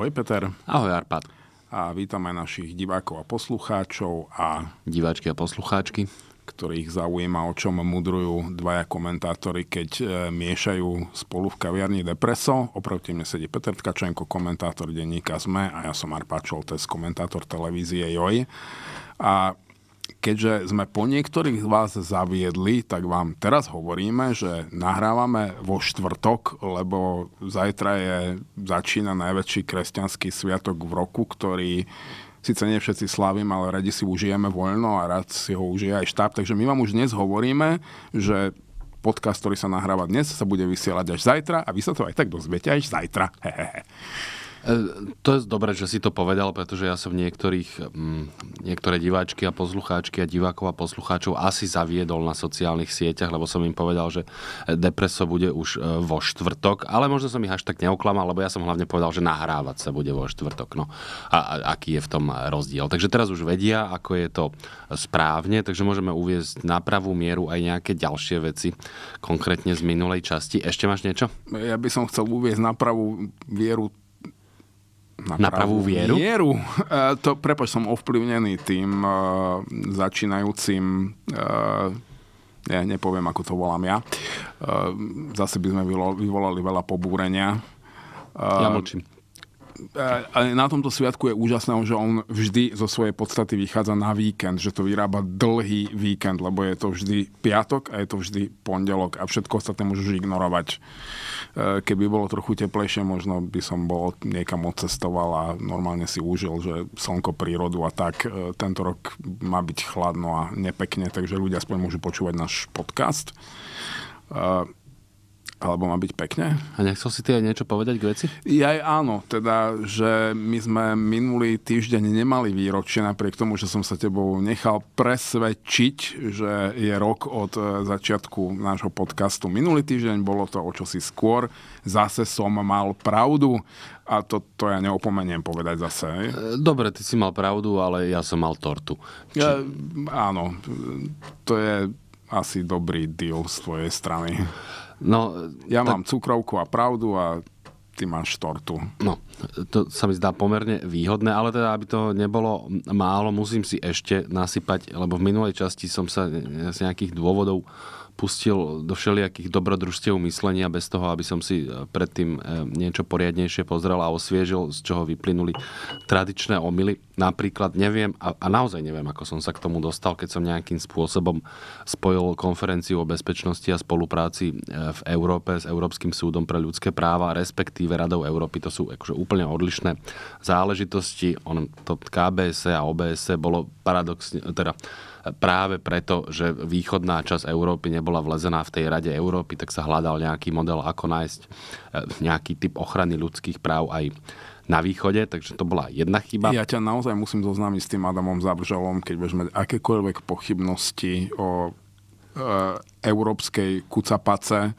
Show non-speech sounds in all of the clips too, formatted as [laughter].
Ahoj Peter. Ahoj Arpad. A vítam aj našich divákov a poslucháčov a... Diváčky a poslucháčky. Ktorých zaujíma, o čom mudrujú dvaja komentátori, keď e, miešajú spolu v kaviarni Depreso. Oproti mne sedí Peter Tkačenko, komentátor denníka ZME a ja som Arpad Čoltes, komentátor televízie JOJ. A keďže sme po niektorých z vás zaviedli, tak vám teraz hovoríme, že nahrávame vo štvrtok, lebo zajtra je, začína najväčší kresťanský sviatok v roku, ktorý síce nie všetci slavím, ale radi si užijeme voľno a rád si ho užije aj štáb. Takže my vám už dnes hovoríme, že podcast, ktorý sa nahráva dnes, sa bude vysielať až zajtra a vy sa to aj tak dozviete až zajtra. Hehehe. E, to je dobré, že si to povedal, pretože ja som niektorých, mm, niektoré diváčky a poslucháčky a divákov a poslucháčov asi zaviedol na sociálnych sieťach, lebo som im povedal, že depreso bude už e, vo štvrtok, ale možno som ich až tak neoklamal, lebo ja som hlavne povedal, že nahrávať sa bude vo štvrtok. No a, a aký je v tom e, rozdiel. Takže teraz už vedia, ako je to správne, takže môžeme uviezť na pravú mieru aj nejaké ďalšie veci, konkrétne z minulej časti. Ešte máš niečo? Ja by som chcel uviezť na pravú vieru na, na pravú vieru. vieru. E, to, prepoč, som ovplyvnený tým uh, začínajúcim uh, ja nepoviem, ako to volám ja. Uh, zase by sme vyvolali veľa pobúrenia. Uh, ja mlčím na tomto sviatku je úžasné, že on vždy zo svojej podstaty vychádza na víkend, že to vyrába dlhý víkend, lebo je to vždy piatok a je to vždy pondelok a všetko ostatné môžeš ignorovať. E, keby bolo trochu teplejšie, možno by som bol niekam odcestoval a normálne si užil, že slnko prírodu a tak. E, tento rok má byť chladno a nepekne, takže ľudia aspoň môžu počúvať náš podcast. E, alebo má byť pekne? A nechcel si ty aj niečo povedať k veci? Ja aj áno, teda, že my sme minulý týždeň nemali výročie, napriek tomu, že som sa tebou nechal presvedčiť, že je rok od e, začiatku nášho podcastu. Minulý týždeň bolo to o čosi skôr, zase som mal pravdu a to, to ja neopomeniem povedať zase. Aj? E, dobre, ty si mal pravdu, ale ja som mal tortu. Či... Ja, áno, to je asi dobrý deal z tvojej strany. No, ja tak... mám cukrovku a pravdu a ty máš tortu. No, to sa mi zdá pomerne výhodné, ale teda, aby to nebolo málo, musím si ešte nasypať, lebo v minulej časti som sa z nejakých dôvodov pustil do všelijakých dobrodružstiev myslenia bez toho, aby som si eh, predtým eh, niečo poriadnejšie pozrel a osviežil, z čoho vyplynuli tradičné omily. Napríklad neviem, a, a naozaj neviem, ako som sa k tomu dostal, keď som nejakým spôsobom spojil konferenciu o bezpečnosti a spolupráci eh, v Európe s Európskym súdom pre ľudské práva, respektíve Radou Európy. To sú akože úplne odlišné záležitosti. On, to KBS a OBS e bolo paradoxne, teda práve preto, že východná časť Európy nebola vlezená v tej Rade Európy, tak sa hľadal nejaký model, ako nájsť eh, nejaký typ ochrany ľudských práv aj na východe, takže to bola jedna chyba. Ja ťa naozaj musím zoznámiť s tým Adamom Zabržalom, keď budeš mať akékoľvek pochybnosti o e, európskej kucapace,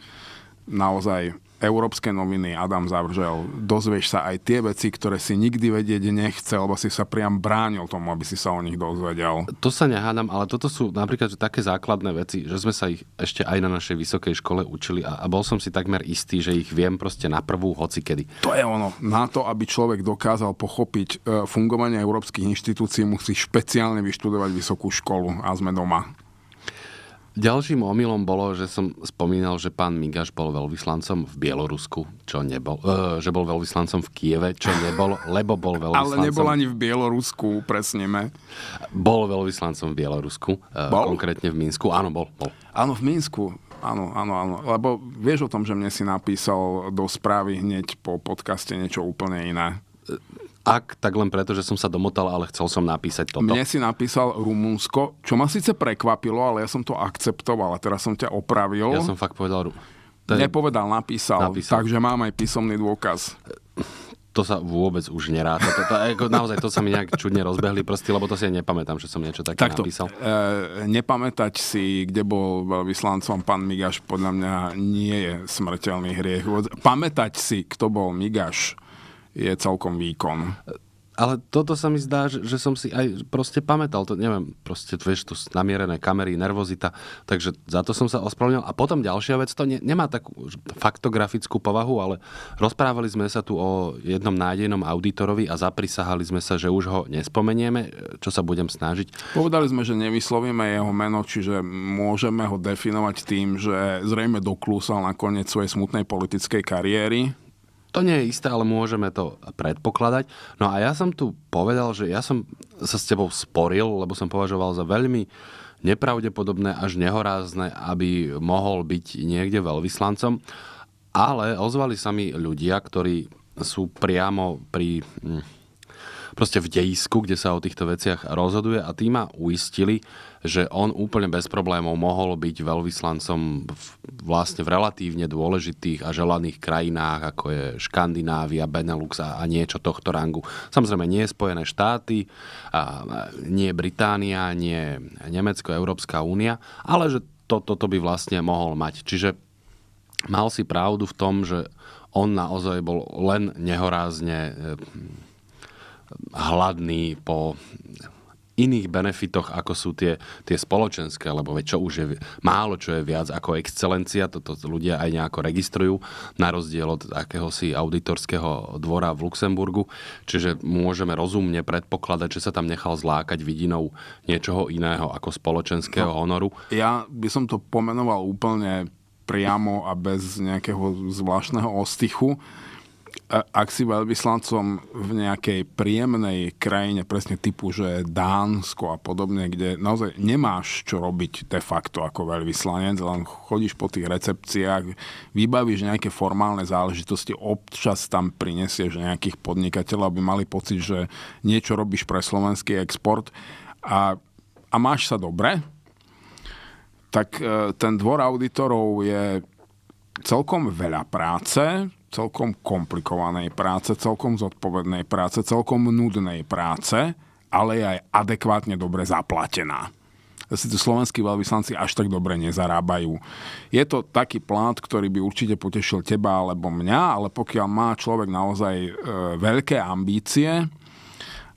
naozaj európske noviny, Adam Zavržel, dozvieš sa aj tie veci, ktoré si nikdy vedieť nechce, lebo si sa priam bránil tomu, aby si sa o nich dozvedel. To sa nehádam, ale toto sú napríklad že také základné veci, že sme sa ich ešte aj na našej vysokej škole učili a, a bol som si takmer istý, že ich viem proste na prvú hoci kedy. To je ono. Na to, aby človek dokázal pochopiť e, fungovanie európskych inštitúcií, musí špeciálne vyštudovať vysokú školu a sme doma. Ďalším omylom bolo, že som spomínal, že pán Migaš bol veľvyslancom v Bielorusku, čo nebol, e, že bol veľvyslancom v Kieve, čo nebol, lebo bol [laughs] veľvyslancom... Ale nebol ani v Bielorusku, presneme. Bol veľvyslancom v Bielorusku, e, bol? konkrétne v Minsku. Áno, bol. bol. Áno, v Minsku. Áno, áno, áno. Lebo vieš o tom, že mne si napísal do správy hneď po podcaste niečo úplne iné e, ak, tak len preto, že som sa domotal, ale chcel som napísať toto. Mne si napísal Rumunsko, čo ma síce prekvapilo, ale ja som to akceptoval a teraz som ťa opravil. Ja som fakt povedal Rumunsko. Ten... Nepovedal, napísal, napísal, takže mám aj písomný dôkaz. Eh, to sa vôbec už neráta. To, to, to, naozaj, to sa mi nejak čudne rozbehli prsty, lebo to si aj nepamätám, že som niečo také Takto, napísal. E, nepamätať si, kde bol vyslancom pán Migaš, podľa mňa nie je smrteľný hriech. Pamätať si, kto bol Migaš, je celkom výkon. Ale toto sa mi zdá, že, že som si aj proste pamätal, to neviem, proste vieš, tu namierené kamery, nervozita, takže za to som sa ospravedlnil. A potom ďalšia vec, to ne, nemá takú faktografickú povahu, ale rozprávali sme sa tu o jednom nádejnom auditorovi a zaprisahali sme sa, že už ho nespomenieme, čo sa budem snažiť. Povedali sme, že nevyslovíme jeho meno, čiže môžeme ho definovať tým, že zrejme doklúsal na koniec svojej smutnej politickej kariéry to nie je isté, ale môžeme to predpokladať. No a ja som tu povedal, že ja som sa s tebou sporil, lebo som považoval za veľmi nepravdepodobné až nehorázne, aby mohol byť niekde veľvyslancom. Ale ozvali sa mi ľudia, ktorí sú priamo pri hm, proste v dejisku, kde sa o týchto veciach rozhoduje a tí ma uistili, že on úplne bez problémov mohol byť veľvyslancom v, vlastne v relatívne dôležitých a želaných krajinách, ako je Škandinávia, Benelux a, a niečo tohto rangu. Samozrejme nie Spojené štáty, a, nie Británia, nie Nemecko, Európska únia, ale že to, toto by vlastne mohol mať. Čiže mal si pravdu v tom, že on naozaj bol len nehorázne e, hladný po iných benefitoch, ako sú tie, tie spoločenské, lebo čo už je málo, čo je viac ako excelencia, toto ľudia aj nejako registrujú, na rozdiel od akéhosi auditorského dvora v Luxemburgu, čiže môžeme rozumne predpokladať, že sa tam nechal zlákať vidinou niečoho iného ako spoločenského no, honoru. Ja by som to pomenoval úplne priamo a bez nejakého zvláštneho ostichu ak si veľvyslancom v nejakej príjemnej krajine, presne typu, že Dánsko a podobne, kde naozaj nemáš čo robiť de facto ako veľvyslanec, len chodíš po tých recepciách, vybavíš nejaké formálne záležitosti, občas tam prinesieš nejakých podnikateľov, aby mali pocit, že niečo robíš pre slovenský export a, a máš sa dobre, tak e, ten dvor auditorov je celkom veľa práce, celkom komplikovanej práce, celkom zodpovednej práce, celkom nudnej práce, ale je aj adekvátne dobre zaplatená. Si tu slovenskí veľvyslanci až tak dobre nezarábajú. Je to taký plát, ktorý by určite potešil teba alebo mňa, ale pokiaľ má človek naozaj e, veľké ambície,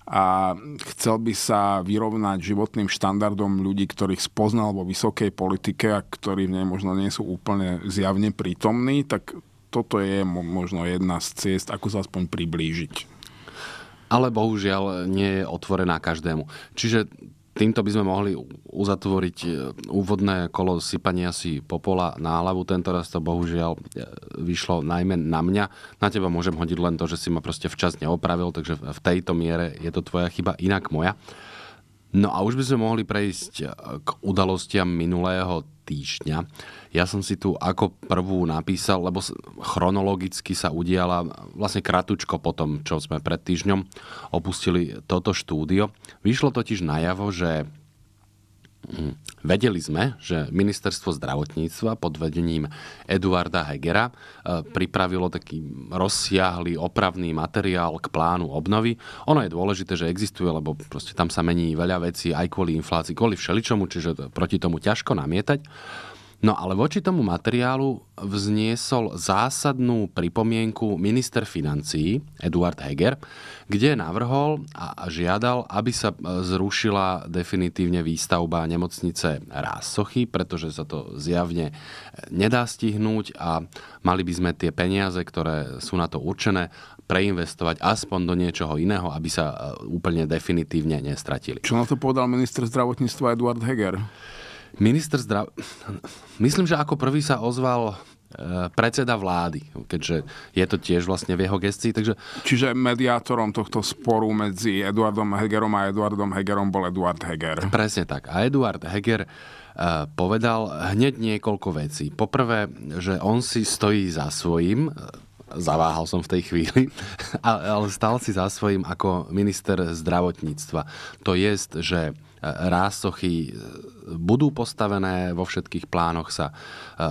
a chcel by sa vyrovnať životným štandardom ľudí, ktorých spoznal vo vysokej politike a ktorí v nej možno nie sú úplne zjavne prítomní, tak toto je možno jedna z ciest, ako sa aspoň priblížiť. Ale bohužiaľ nie je otvorená každému. Čiže týmto by sme mohli uzatvoriť e, úvodné kolo sypania si popola na hlavu. Tento raz to bohužiaľ e, vyšlo najmä na mňa. Na teba môžem hodiť len to, že si ma proste včas neopravil, takže v tejto miere je to tvoja chyba, inak moja. No a už by sme mohli prejsť e, k udalostiam minulého týždňa. Ja som si tu ako prvú napísal, lebo chronologicky sa udiala vlastne kratučko po tom, čo sme pred týždňom opustili toto štúdio. Vyšlo totiž najavo, že Vedeli sme, že ministerstvo zdravotníctva pod vedením Eduarda Hegera e, pripravilo taký rozsiahly opravný materiál k plánu obnovy. Ono je dôležité, že existuje, lebo proste tam sa mení veľa vecí aj kvôli inflácii, kvôli všeličomu, čiže proti tomu ťažko namietať. No ale voči tomu materiálu vzniesol zásadnú pripomienku minister financií Eduard Heger, kde navrhol a žiadal, aby sa e, zrušila definitívne výstavba nemocnice Rásochy, pretože sa to zjavne e, nedá stihnúť a mali by sme tie peniaze, ktoré sú na to určené, preinvestovať aspoň do niečoho iného, aby sa e, úplne definitívne nestratili. Čo na to povedal minister zdravotníctva Eduard Heger? Minister zdrav... Myslím, že ako prvý sa ozval e, predseda vlády, keďže je to tiež vlastne v jeho gestii. Takže... Čiže mediátorom tohto sporu medzi Eduardom Hegerom a Eduardom Hegerom bol Eduard Heger. Presne tak. A Eduard Heger e, povedal hneď niekoľko vecí. Poprvé, že on si stojí za svojím, e, zaváhal som v tej chvíli, [laughs] ale stal si za svojím ako minister zdravotníctva. To jest, že rásochy e, budú postavené, vo všetkých plánoch sa e,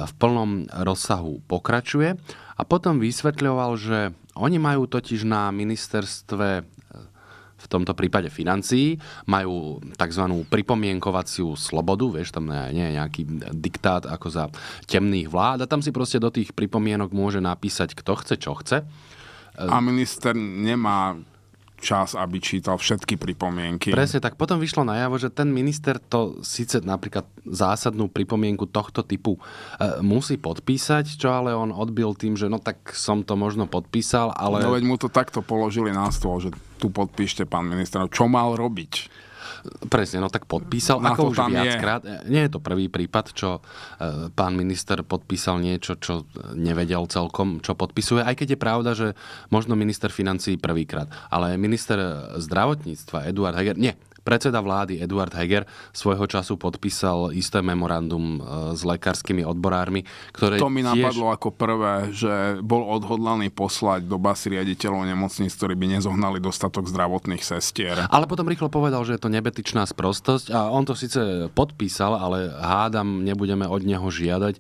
v plnom rozsahu pokračuje. A potom vysvetľoval, že oni majú totiž na ministerstve e, v tomto prípade financií, majú tzv. pripomienkovaciu slobodu, vieš, tam nie je nejaký diktát ako za temných vlád a tam si proste do tých pripomienok môže napísať kto chce, čo chce. A minister nemá čas, aby čítal všetky pripomienky. Presne, tak potom vyšlo najavo, že ten minister to síce napríklad zásadnú pripomienku tohto typu e, musí podpísať, čo ale on odbil tým, že no tak som to možno podpísal, ale... No veď mu to takto položili na stôl, že tu podpíšte pán minister, čo mal robiť. Presne, no tak podpísal, Na ako už viackrát. Je. Nie je to prvý prípad, čo e, pán minister podpísal niečo, čo nevedel celkom, čo podpisuje, aj keď je pravda, že možno minister financí prvýkrát. Ale minister zdravotníctva Eduard Heger, nie, Predseda vlády Eduard Heger svojho času podpísal isté memorandum e, s lekárskymi odborármi, ktoré To mi tiež... napadlo ako prvé, že bol odhodlaný poslať do basy riaditeľov nemocníc, ktorí by nezohnali dostatok zdravotných sestier. Ale potom rýchlo povedal, že je to nebetičná sprostosť a on to síce podpísal, ale hádam, nebudeme od neho žiadať,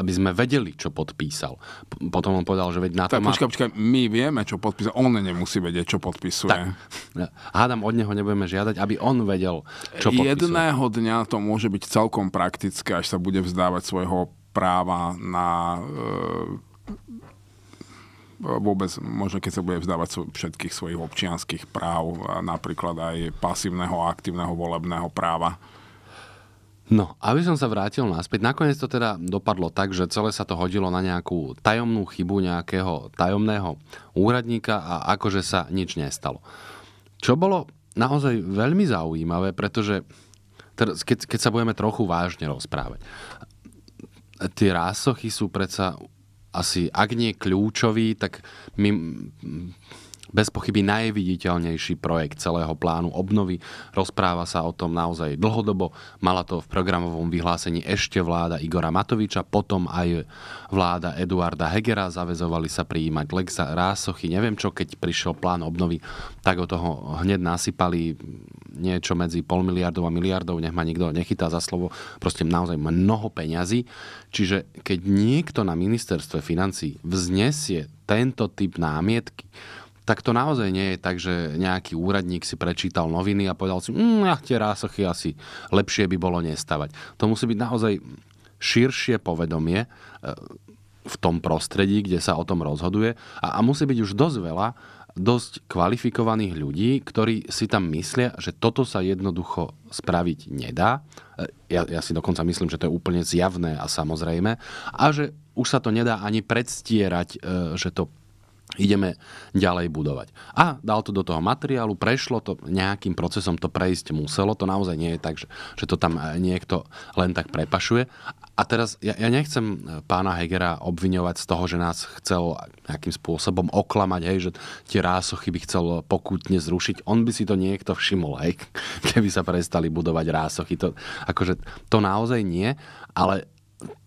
aby sme vedeli, čo podpísal. Potom on povedal, že veď na to má... Počkaj, počkaj, my vieme, čo podpísal, on nemusí vedieť, čo podpisuje. Tak, hádam, od neho nebudeme žiadať, aby aby on vedel, čo podpisuje. Jedného dňa to môže byť celkom praktické, až sa bude vzdávať svojho práva na e, vôbec, možno keď sa bude vzdávať všetkých svojich občianských práv, e, napríklad aj pasívneho a aktívneho volebného práva. No, aby som sa vrátil naspäť, nakoniec to teda dopadlo tak, že celé sa to hodilo na nejakú tajomnú chybu nejakého tajomného úradníka a akože sa nič nestalo. Čo bolo naozaj veľmi zaujímavé, pretože teraz, keď, keď sa budeme trochu vážne rozprávať, tie rásochy sú predsa asi, ak nie kľúčový, tak my, bez pochyby najviditeľnejší projekt celého plánu obnovy. Rozpráva sa o tom naozaj dlhodobo. Mala to v programovom vyhlásení ešte vláda Igora Matoviča, potom aj vláda Eduarda Hegera. Zavezovali sa prijímať Lexa Rásochy. Neviem čo, keď prišiel plán obnovy, tak od toho hneď nasypali niečo medzi pol miliardov a miliardov, nech ma nikto nechytá za slovo, proste naozaj mnoho peňazí. Čiže keď niekto na ministerstve financí vznesie tento typ námietky, tak to naozaj nie je tak, že nejaký úradník si prečítal noviny a povedal si, mmm, ach, tie rásochy asi lepšie by bolo nestavať. To musí byť naozaj širšie povedomie e, v tom prostredí, kde sa o tom rozhoduje a, a musí byť už dosť veľa dosť kvalifikovaných ľudí, ktorí si tam myslia, že toto sa jednoducho spraviť nedá. E, ja, ja si dokonca myslím, že to je úplne zjavné a samozrejme. A že už sa to nedá ani predstierať, e, že to ideme ďalej budovať. A dal to do toho materiálu, prešlo to, nejakým procesom to prejsť muselo, to naozaj nie je tak, že, že to tam eh, niekto len tak prepašuje. A teraz, ja, ja nechcem eh, pána Hegera obviňovať z toho, že nás chcel nejakým spôsobom oklamať, hej, že tie rásochy by chcel pokutne zrušiť. On by si to niekto všimol, hej, [laughs] keby sa prestali budovať rásochy. To, akože to naozaj nie, ale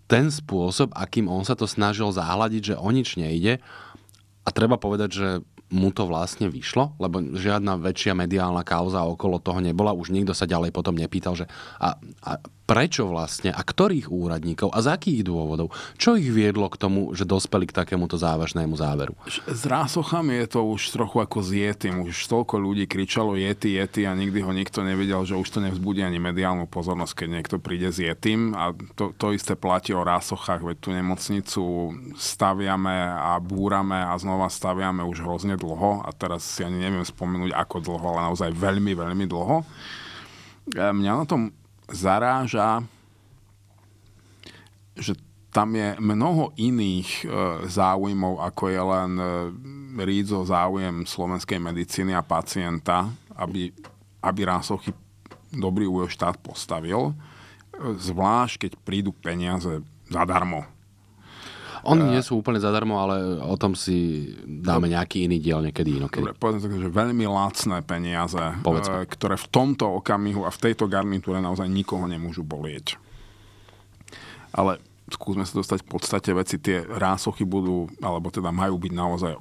ten spôsob, akým on sa to snažil zahľadiť, že o nič nejde, a treba povedať, že mu to vlastne vyšlo, lebo žiadna väčšia mediálna kauza okolo toho nebola. Už nikto sa ďalej potom nepýtal, že a, a prečo vlastne a ktorých úradníkov a z akých dôvodov? Čo ich viedlo k tomu, že dospeli k takémuto závažnému záveru? S rásochami je to už trochu ako s Yetim. Už toľko ľudí kričalo jety, jety a nikdy ho nikto nevedel, že už to nevzbudí ani mediálnu pozornosť, keď niekto príde s Yetim. A to, to isté platí o rásochách, veď tú nemocnicu staviame a búrame a znova staviame už hrozne dlho a teraz si ani neviem spomenúť ako dlho, ale naozaj veľmi, veľmi dlho. E, mňa na tom zaráža, že tam je mnoho iných e, záujmov, ako je len e, rídzo záujem slovenskej medicíny a pacienta, aby, aby rásochy dobrý štát postavil, e, zvlášť keď prídu peniaze zadarmo oni nie sú úplne zadarmo, ale o tom si dáme no- nejaký iný diel niekedy inokedy. Dobre, povedzme tak, že veľmi lacné peniaze, [laughs] Povedzme. ktoré v tomto okamihu a v tejto garnitúre naozaj nikoho nemôžu bolieť. Ale skúsme sa dostať v podstate veci, tie rásochy budú, alebo teda majú byť naozaj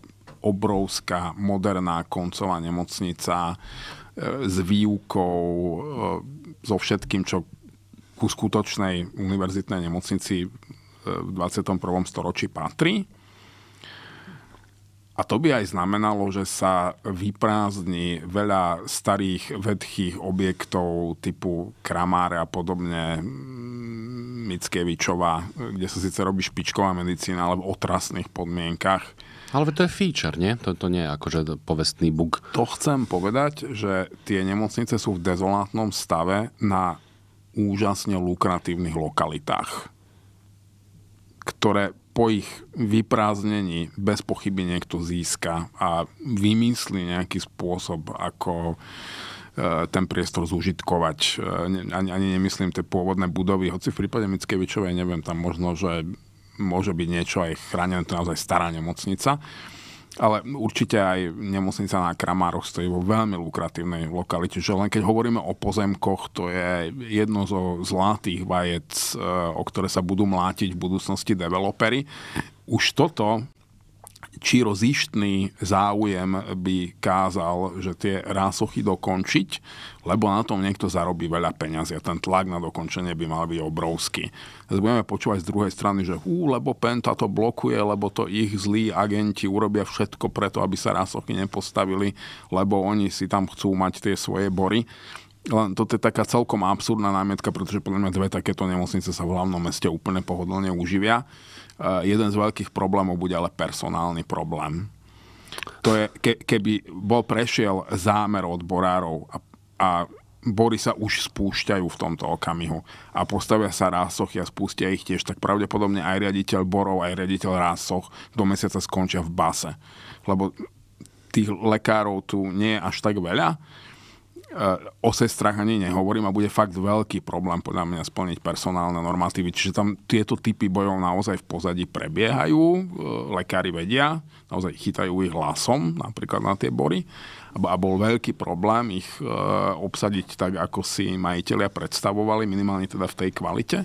obrovská, moderná koncová nemocnica e, s výukou, e, so všetkým, čo ku skutočnej univerzitnej nemocnici v 21. storočí patrí. A to by aj znamenalo, že sa vyprázdni veľa starých vedchých objektov typu kramáre a podobne, mm, Mickevičova, kde sa síce robí špičková medicína, ale v otrasných podmienkach. Ale to je feature, nie? To, to nie je akože povestný bug. To chcem povedať, že tie nemocnice sú v dezolátnom stave na úžasne lukratívnych lokalitách ktoré po ich vyprázdnení bez pochyby niekto získa a vymyslí nejaký spôsob, ako e, ten priestor zúžitkovať. E, ani, ani nemyslím tie pôvodné budovy, hoci v prípade Mickevičovej neviem, tam možno, že môže byť niečo aj chránené, to naozaj stará nemocnica. Ale určite aj nemocnica na Kramároch stojí vo veľmi lukratívnej lokalite, že len keď hovoríme o pozemkoch, to je jedno zo zlatých vajec, e, o ktoré sa budú mlátiť v budúcnosti developery. Už toto čírozištný záujem by kázal, že tie rásochy dokončiť, lebo na tom niekto zarobí veľa peňazí a ten tlak na dokončenie by mal byť obrovský. Teraz budeme počúvať z druhej strany, že hú, lebo Penta to blokuje, lebo to ich zlí agenti urobia všetko preto, aby sa rásochy nepostavili, lebo oni si tam chcú mať tie svoje bory. Len toto je taká celkom absurdná námietka, pretože podľa mňa dve takéto nemocnice sa v hlavnom meste úplne pohodlne uživia. Eh, jeden z veľkých problémov bude ale personálny problém. To je, ke, keby bol prešiel zámer odborárov a, a bory sa už spúšťajú v tomto okamihu a postavia sa rásoch a spustia ich tiež, tak pravdepodobne aj riaditeľ borov, aj riaditeľ rásoch do mesiaca skončia v base. Lebo tých lekárov tu nie je až tak veľa o sestrach ani nehovorím a bude fakt veľký problém podľa mňa splniť personálne normatívy. Čiže tam tieto typy bojov naozaj v pozadí prebiehajú, e, lekári vedia, naozaj chytajú ich hlasom napríklad na tie bory a bol veľký problém ich e, obsadiť tak, ako si majiteľia predstavovali, minimálne teda v tej kvalite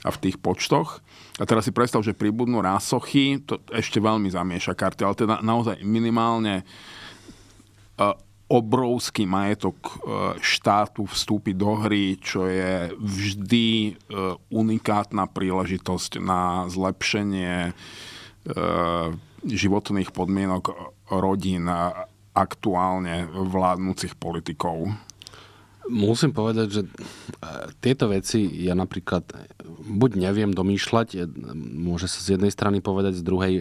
a v tých počtoch. A teraz si predstav, že pribudnú rásochy, to ešte veľmi zamieša karty, ale teda naozaj minimálne e, obrovský majetok e, štátu vstúpi do hry, čo je vždy e, unikátna príležitosť na zlepšenie e, životných podmienok rodín aktuálne vládnúcich politikov. Musím povedať, že e, tieto veci ja napríklad e, buď neviem domýšľať, e, môže sa z jednej strany povedať, z druhej,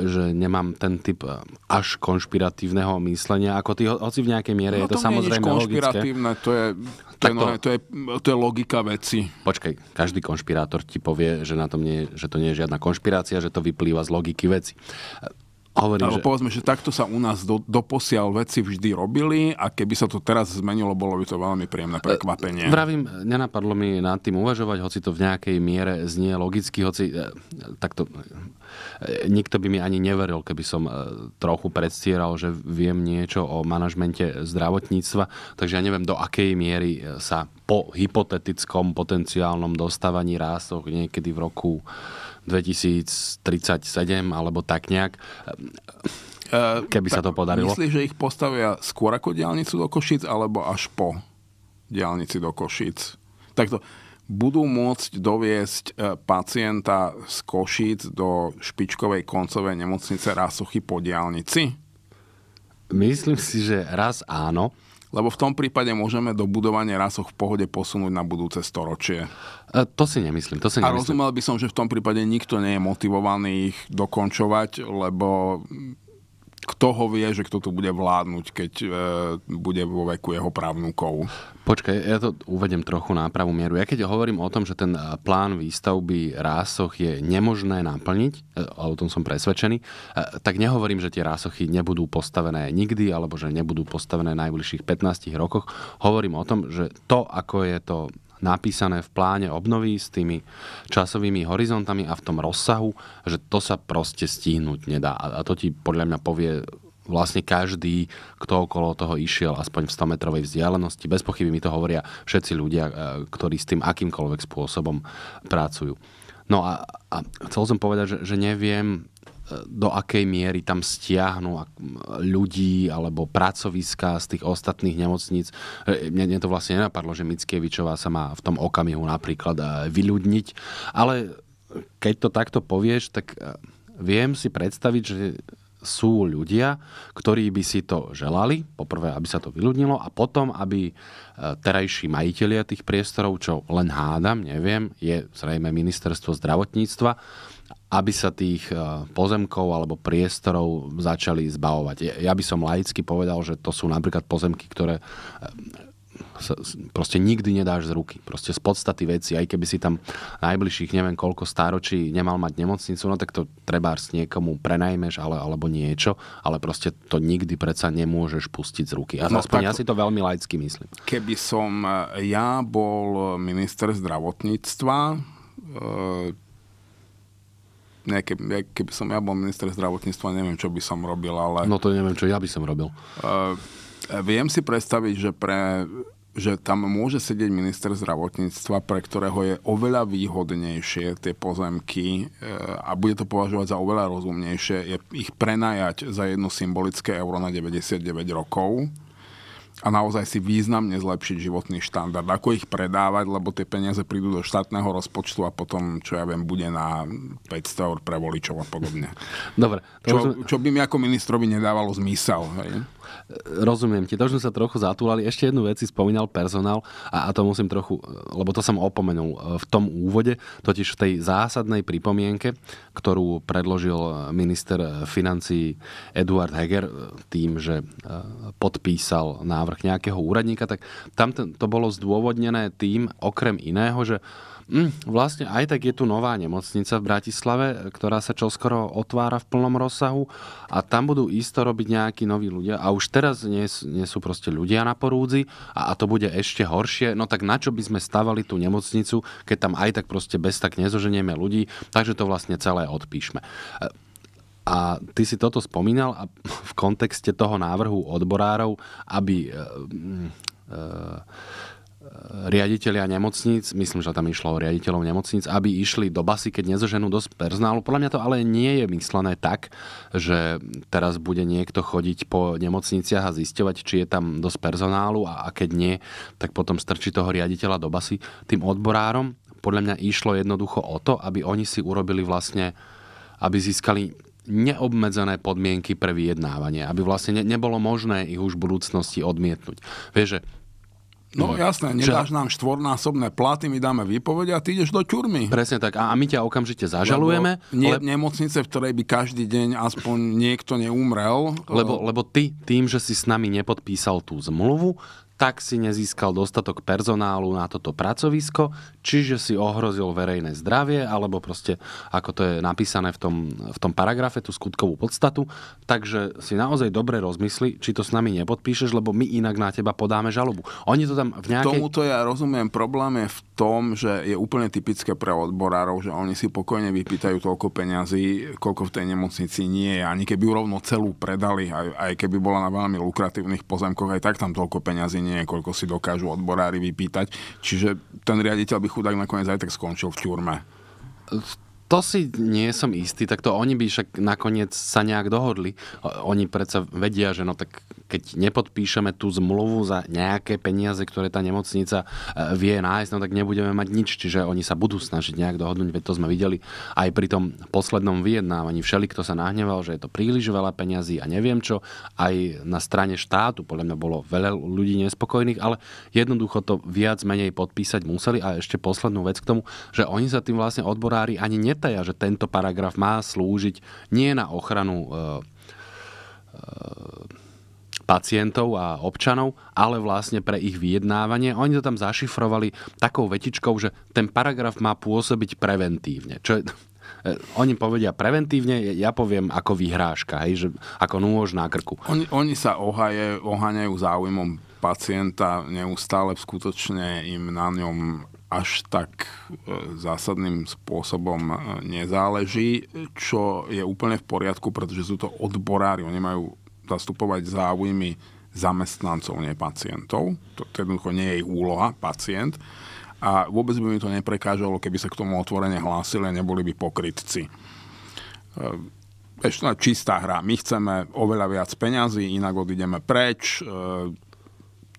že nemám ten typ až konšpiratívneho myslenia, ako ty, hoci v nejakej miere no, je to, to samozrejme konšpiratívne, logické. To je, to, je, to, to, je, to je logika veci. Počkaj, každý konšpirátor ti povie, že, na tom nie, že to nie je žiadna konšpirácia, že to vyplýva z logiky veci Hovorím, Ale že... povedzme, že takto sa u nás do, doposiaľ veci vždy robili a keby sa to teraz zmenilo, bolo by to veľmi príjemné prekvapenie. E, vravím, nenapadlo mi nad tým uvažovať, hoci to v nejakej miere znie logicky, hoci e, takto e, nikto by mi ani neveril, keby som trochu predstieral, že viem niečo o manažmente zdravotníctva, takže ja neviem, do akej miery sa po hypotetickom potenciálnom dostávaní rástoch niekedy v roku 2037 alebo tak nejak. Ehm, ehm, Keby uh, sa to podarilo. Myslíš, že ich postavia skôr ako diálnicu do Košic alebo až po diálnici do Košic? Takto budú môcť doviesť e, pacienta z Košic do špičkovej koncovej nemocnice Rasuchy po diálnici? Myslím si, že raz áno. Lebo v tom prípade môžeme do budovania rasoch v pohode posunúť na budúce storočie. E, to si nemyslím, to si nemyslím. A rozumel by som, že v tom prípade nikto nie je motivovaný ich dokončovať, lebo kto ho vie, že kto tu bude vládnuť, keď e, bude vo veku jeho právnukov. Počkaj, ja to uvedem trochu na pravú mieru. Ja keď hovorím o tom, že ten e, plán výstavby rásoch je nemožné naplniť, e, a o tom som presvedčený, tak nehovorím, že tie rásochy nebudú postavené nikdy, alebo že nebudú postavené v najbližších 15 rokoch. Hovorím o tom, že to, ako je to napísané v pláne obnovy s tými časovými horizontami a v tom rozsahu, že to sa proste stihnúť nedá. A to ti podľa mňa povie vlastne každý, kto okolo toho išiel aspoň v 100 metrovej vzdialenosti. Bez pochyby mi to hovoria všetci ľudia, e, ktorí s tým akýmkoľvek spôsobom pracujú. No a, a chcel som povedať, že, že neviem, do akej miery tam stiahnu ľudí alebo pracoviska z tých ostatných nemocníc. E, mne, mne to vlastne nenapadlo, že Mickievičová sa má v tom okamihu napríklad e, vyľudniť, ale keď to takto povieš, tak e, viem si predstaviť, že sú ľudia, ktorí by si to želali, poprvé, aby sa to vyľudnilo a potom, aby terajší majiteľia tých priestorov, čo len hádam, neviem, je zrejme ministerstvo zdravotníctva, aby sa tých eh, pozemkov alebo priestorov začali zbavovať. Ja by som laicky povedal, že to sú napríklad pozemky, ktoré eh, sa proste nikdy nedáš z ruky. Proste z podstaty veci, aj keby si tam najbližších neviem koľko stáročí nemal mať nemocnicu, no tak to treba s niekomu prenajmeš ale, alebo niečo, ale proste to nikdy predsa nemôžeš pustiť z ruky. A no, aspoň tak, ja si to veľmi laicky myslím. Keby som eh, ja bol minister zdravotníctva, e- nejaké, keby som ja bol minister zdravotníctva, neviem, čo by som robil, ale... No to neviem, čo ja by som robil. Uh, viem si predstaviť, že pre že tam môže sedieť minister zdravotníctva, pre ktorého je oveľa výhodnejšie tie pozemky eh, a bude to považovať za oveľa rozumnejšie, je ich prenajať za jedno symbolické euro na 99 rokov a naozaj si významne zlepšiť životný štandard. Ako ich predávať, lebo tie peniaze prídu do štátneho rozpočtu a potom, čo ja viem, bude na 500 eur pre voličov a podobne. [laughs] Dobre. Čo, čo by mi ako ministrovi nedávalo zmysel. Hej? rozumiem ti, to už sme sa trochu zatúlali. Ešte jednu vec si spomínal personál a, a to musím trochu, lebo to som opomenul e, v tom úvode, totiž v tej zásadnej pripomienke, ktorú predložil minister financí Eduard Heger e, tým, že e, podpísal návrh nejakého úradníka, tak tam to bolo zdôvodnené tým, okrem iného, že Mm, vlastne aj tak je tu nová nemocnica v Bratislave, ktorá sa čoskoro otvára v plnom rozsahu a tam budú isto robiť nejakí noví ľudia a už teraz nie, nie sú proste ľudia na porúdzi a, a to bude ešte horšie. No tak na čo by sme stavali tú nemocnicu, keď tam aj tak proste bez tak nezoženieme ľudí, takže to vlastne celé odpíšme. A ty si toto spomínal a v kontexte toho návrhu odborárov, aby... E, e, riaditeľia nemocníc, myslím, že tam išlo o riaditeľov nemocníc, aby išli do basy, keď nezoženú dosť personálu. Podľa mňa to ale nie je myslené tak, že teraz bude niekto chodiť po nemocniciach a zisťovať, či je tam dosť personálu a, a keď nie, tak potom strčí toho riaditeľa do basy. Tým odborárom podľa mňa išlo jednoducho o to, aby oni si urobili vlastne, aby získali neobmedzené podmienky pre vyjednávanie, aby vlastne ne, nebolo možné ich už v budúcnosti odmietnúť. Vieš, že No, no jasné, nedáš nám štvornásobné platy, my dáme výpovede a ty ideš do ťurmy. Presne tak, a my ťa okamžite zažalujeme. Lebo nie, ale... nemocnice, v ktorej by každý deň aspoň niekto neumrel. Lebo, eh, lebo ty tým, že si s nami nepodpísal tú zmluvu, tak si nezískal dostatok personálu na toto pracovisko, čiže si ohrozil verejné zdravie, alebo proste, ako to je napísané v tom, v tom paragrafe, tú skutkovú podstatu. Takže si naozaj dobre rozmysli, či to s nami nepodpíšeš, lebo my inak na teba podáme žalobu. Oni to tam v nejakej... Tomuto ja rozumiem, problém je v tom, že je úplne typické pre odborárov, že oni si pokojne vypýtajú toľko peňazí, koľko v tej nemocnici nie je. Ani keby ju rovno celú predali, aj, aj keby bola na veľmi lukratívnych pozemkoch, aj tak tam toľko peňazí nie, koľko si dokážu odborári vypýtať. Čiže ten riaditeľ by chudák nakoniec aj tak skončil v ťurme e, to si nie som istý, tak to oni by však nakoniec sa nejak dohodli. Oni predsa vedia, že no tak keď nepodpíšeme tú zmluvu za nejaké peniaze, ktoré tá nemocnica e, vie nájsť, no tak nebudeme mať nič. Čiže oni sa budú snažiť nejak dohodnúť, veď to sme videli aj pri tom poslednom vyjednávaní. Všeli, kto sa nahneval, že je to príliš veľa peňazí a neviem čo, aj na strane štátu podľa mňa bolo veľa ľudí nespokojných, ale jednoducho to viac menej podpísať museli a ešte poslednú vec k tomu, že oni sa tým vlastne odborári ani ne Petaja, že tento paragraf má slúžiť nie na ochranu e, e, pacientov a občanov, ale vlastne pre ich vyjednávanie. Oni to tam zašifrovali takou vetičkou, že ten paragraf má pôsobiť preventívne. Čo je, e, oni povedia preventívne, ja poviem ako výhrážka, hej, že ako nôž na krku. Oni, oni sa ohaje, oháňajú záujmom pacienta neustále, skutočne im na ňom až tak e, zásadným spôsobom e, nezáleží, čo je úplne v poriadku, pretože sú to odborári, oni majú zastupovať záujmy zamestnancov, nie pacientov. To, to jednoducho nie je ich úloha, pacient. A vôbec by mi to neprekážalo, keby sa k tomu otvorene hlásili a neboli by pokrytci. E, Ešte čistá hra. My chceme oveľa viac peňazí, inak odídeme preč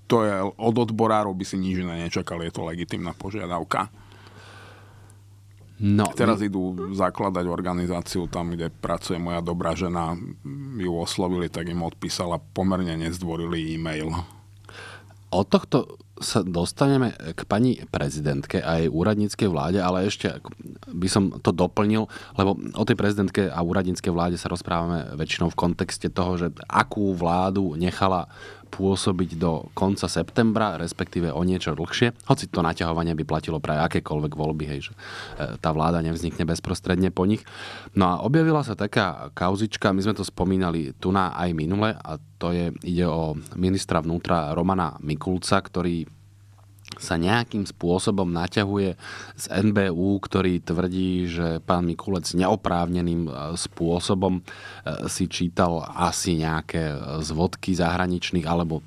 to je, od odborárov by si nič iné nečakali, je to legitimná požiadavka. No, Teraz my... idú zakladať organizáciu tam, kde pracuje moja dobrá žena. Ju oslovili, tak im odpísala pomerne nezdvorili e-mail. Od tohto sa dostaneme k pani prezidentke a jej úradníckej vláde, ale ešte by som to doplnil, lebo o tej prezidentke a úradníckej vláde sa rozprávame väčšinou v kontexte toho, že akú vládu nechala pôsobiť do konca septembra, respektíve o niečo dlhšie, hoci to naťahovanie by platilo pre akékoľvek voľby, hej, že e, tá vláda nevznikne bezprostredne po nich. No a objavila sa taká kauzička, my sme to spomínali tu na aj minule, a to je, ide o ministra vnútra Romana Mikulca, ktorý sa nejakým spôsobom naťahuje z NBU, ktorý tvrdí, že pán Mikulec neoprávneným e, spôsobom e, si čítal asi nejaké e, zvodky zahraničných alebo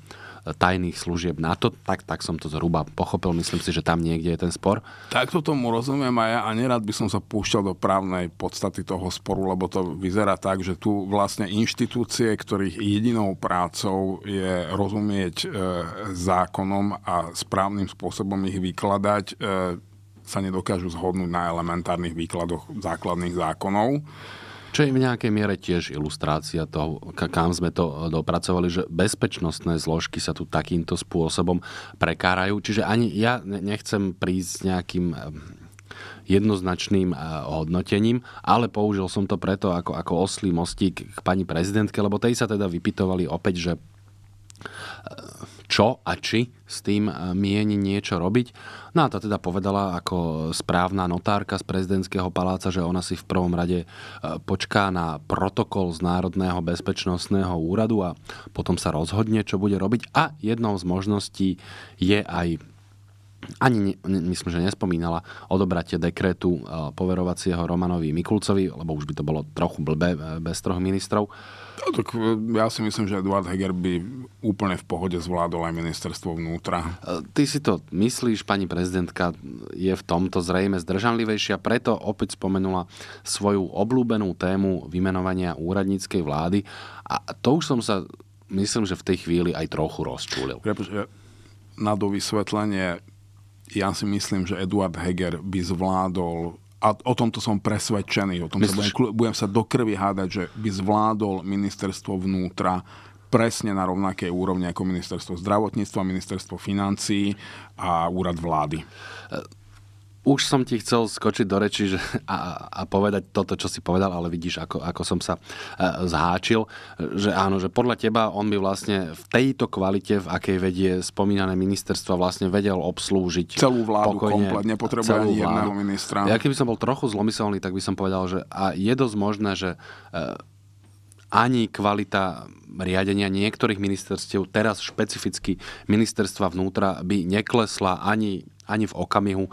tajných služieb to, Tak, tak som to zhruba pochopil. Myslím si, že tam niekde je ten spor. Takto tomu rozumiem aj ja a nerad by som sa púšťal do právnej podstaty toho sporu, lebo to vyzerá tak, že tu vlastne inštitúcie, ktorých jedinou prácou je rozumieť e, zákonom a správnym spôsobom ich vykladať, e, sa nedokážu zhodnúť na elementárnych výkladoch základných zákonov. Čo je v nejakej miere tiež ilustrácia toho, kam sme to e, dopracovali, že bezpečnostné zložky sa tu takýmto spôsobom prekárajú. Čiže ani ja nechcem prísť s nejakým e, jednoznačným e, hodnotením, ale použil som to preto ako, ako oslý mostík k pani prezidentke, lebo tej sa teda vypitovali opäť, že čo a či s tým e, mieni niečo robiť. No a tá teda povedala ako správna notárka z prezidentského paláca, že ona si v prvom rade e, počká na protokol z Národného bezpečnostného úradu a potom sa rozhodne, čo bude robiť. A jednou z možností je aj ani, ne, myslím, že nespomínala odobratie dekretu e, poverovacieho Romanovi Mikulcovi, lebo už by to bolo trochu blbé bez troch ministrov No, tak e, ja si myslím, že Eduard Heger by úplne v pohode zvládol aj ministerstvo vnútra. E, ty si to myslíš, pani prezidentka je v tomto zrejme zdržanlivejšia, preto opäť spomenula svoju oblúbenú tému vymenovania úradníckej vlády a to už som sa, myslím, že v tej chvíli aj trochu rozčúlil. E, na dovysvetlenie, ja si myslím, že Eduard Heger by zvládol a o tomto som presvedčený, o tom sa budem, budem sa do krvi hádať, že by zvládol ministerstvo vnútra presne na rovnakej úrovni ako ministerstvo zdravotníctva, ministerstvo financií a úrad vlády. E, už som ti chcel skočiť do reči že, a, a povedať toto, čo si povedal, ale vidíš, ako, ako som sa e, zháčil, že áno, že podľa teba on by vlastne v tejto kvalite, v akej vedie spomínané ministerstvo, vlastne vedel obslúžiť celú vládu pokojne, komplet, nepotrebuje ani jedného ministra. Ja keby som bol trochu zlomyselný, tak by som povedal, že a je dosť možné, že e, ani kvalita riadenia niektorých ministerstiev, teraz špecificky ministerstva vnútra, by neklesla ani ani v okamihu, eh,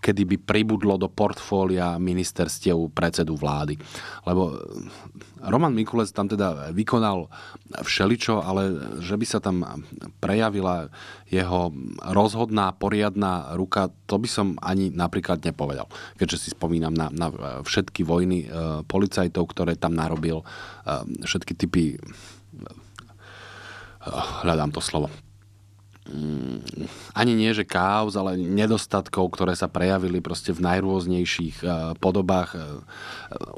kedy by pribudlo do portfólia ministerstiev predsedu vlády. Lebo eh, Roman Mikulec tam teda vykonal všeličo, ale že by sa tam prejavila jeho rozhodná, poriadná ruka, to by som ani napríklad nepovedal. Keďže si spomínam na, na všetky vojny eh, policajtov, ktoré tam narobil, všetky typy hľadám to slovo, Mm, ani nie, že káuz, ale nedostatkov, ktoré sa prejavili proste v najrôznejších eh, podobách. Eh, eh,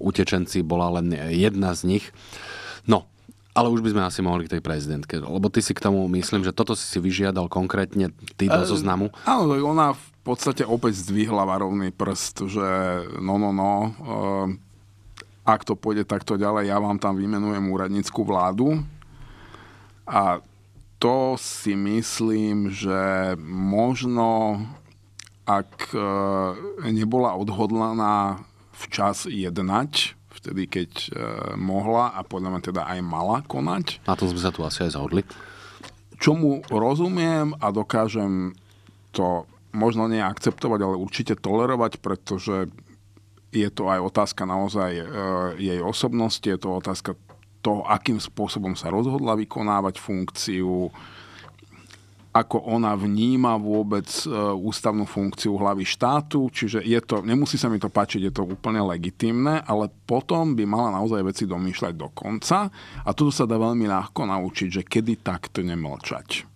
utečenci bola len jedna z nich. No, ale už by sme asi mohli k tej prezidentke, lebo ty si k tomu, myslím, že toto si si vyžiadal konkrétne ty do zoznamu. E, áno, ona v podstate opäť zdvihla varovný prst, že no, no, no, e, ak to pôjde takto ďalej, ja vám tam vymenujem úradnickú vládu. A to si myslím, že možno ak e, nebola odhodlaná včas jednať, vtedy keď e, mohla a podľa mňa teda aj mala konať. Na to sme sa tu asi aj zhodli. Čomu rozumiem a dokážem to možno nie akceptovať, ale určite tolerovať, pretože je to aj otázka naozaj e, jej osobnosti, je to otázka to, akým spôsobom sa rozhodla vykonávať funkciu, ako ona vníma vôbec e, ústavnú funkciu hlavy štátu, čiže je to, nemusí sa mi to páčiť, je to úplne legitimné, ale potom by mala naozaj veci domýšľať do konca a toto sa dá veľmi ľahko naučiť, že kedy takto nemlčať.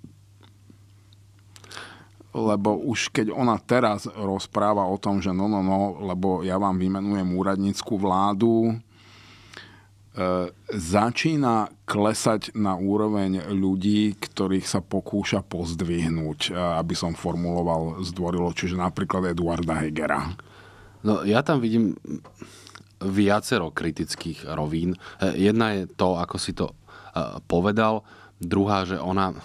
Lebo už keď ona teraz rozpráva o tom, že no, no, no, lebo ja vám vymenujem úradnickú vládu, E, začína klesať na úroveň ľudí, ktorých sa pokúša pozdvihnúť, e, aby som formuloval zdvorilo, čiže napríklad Eduarda Hegera. No ja tam vidím viacero kritických rovín. E, jedna je to, ako si to povedal, druhá, že ona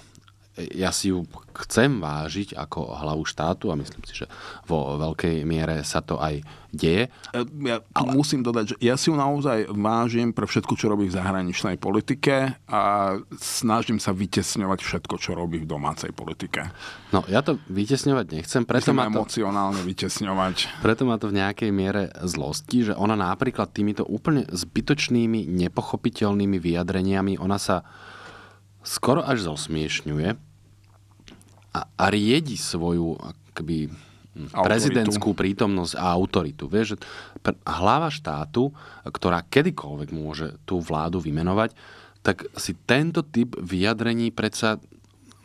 ja si ju chcem vážiť ako hlavu štátu a myslím si, že vo veľkej miere sa to aj deje. E, ja ale... musím dodať, že ja si ju naozaj vážim pre všetko, čo robí v zahraničnej politike a snažím sa vytesňovať všetko, čo robí v domácej politike. No, ja to vytesňovať nechcem, preto ma to... emocionálne vytesňovať. [laughs] Preto ma to v nejakej miere zlosti, že ona napríklad týmito úplne zbytočnými, nepochopiteľnými vyjadreniami, ona sa skoro až zosmiešňuje a, a riedi svoju akoby, hm, autoritu. prezidentskú prítomnosť a autoritu. Vieš, že hlava štátu, ktorá kedykoľvek môže tú vládu vymenovať, tak si tento typ vyjadrení predsa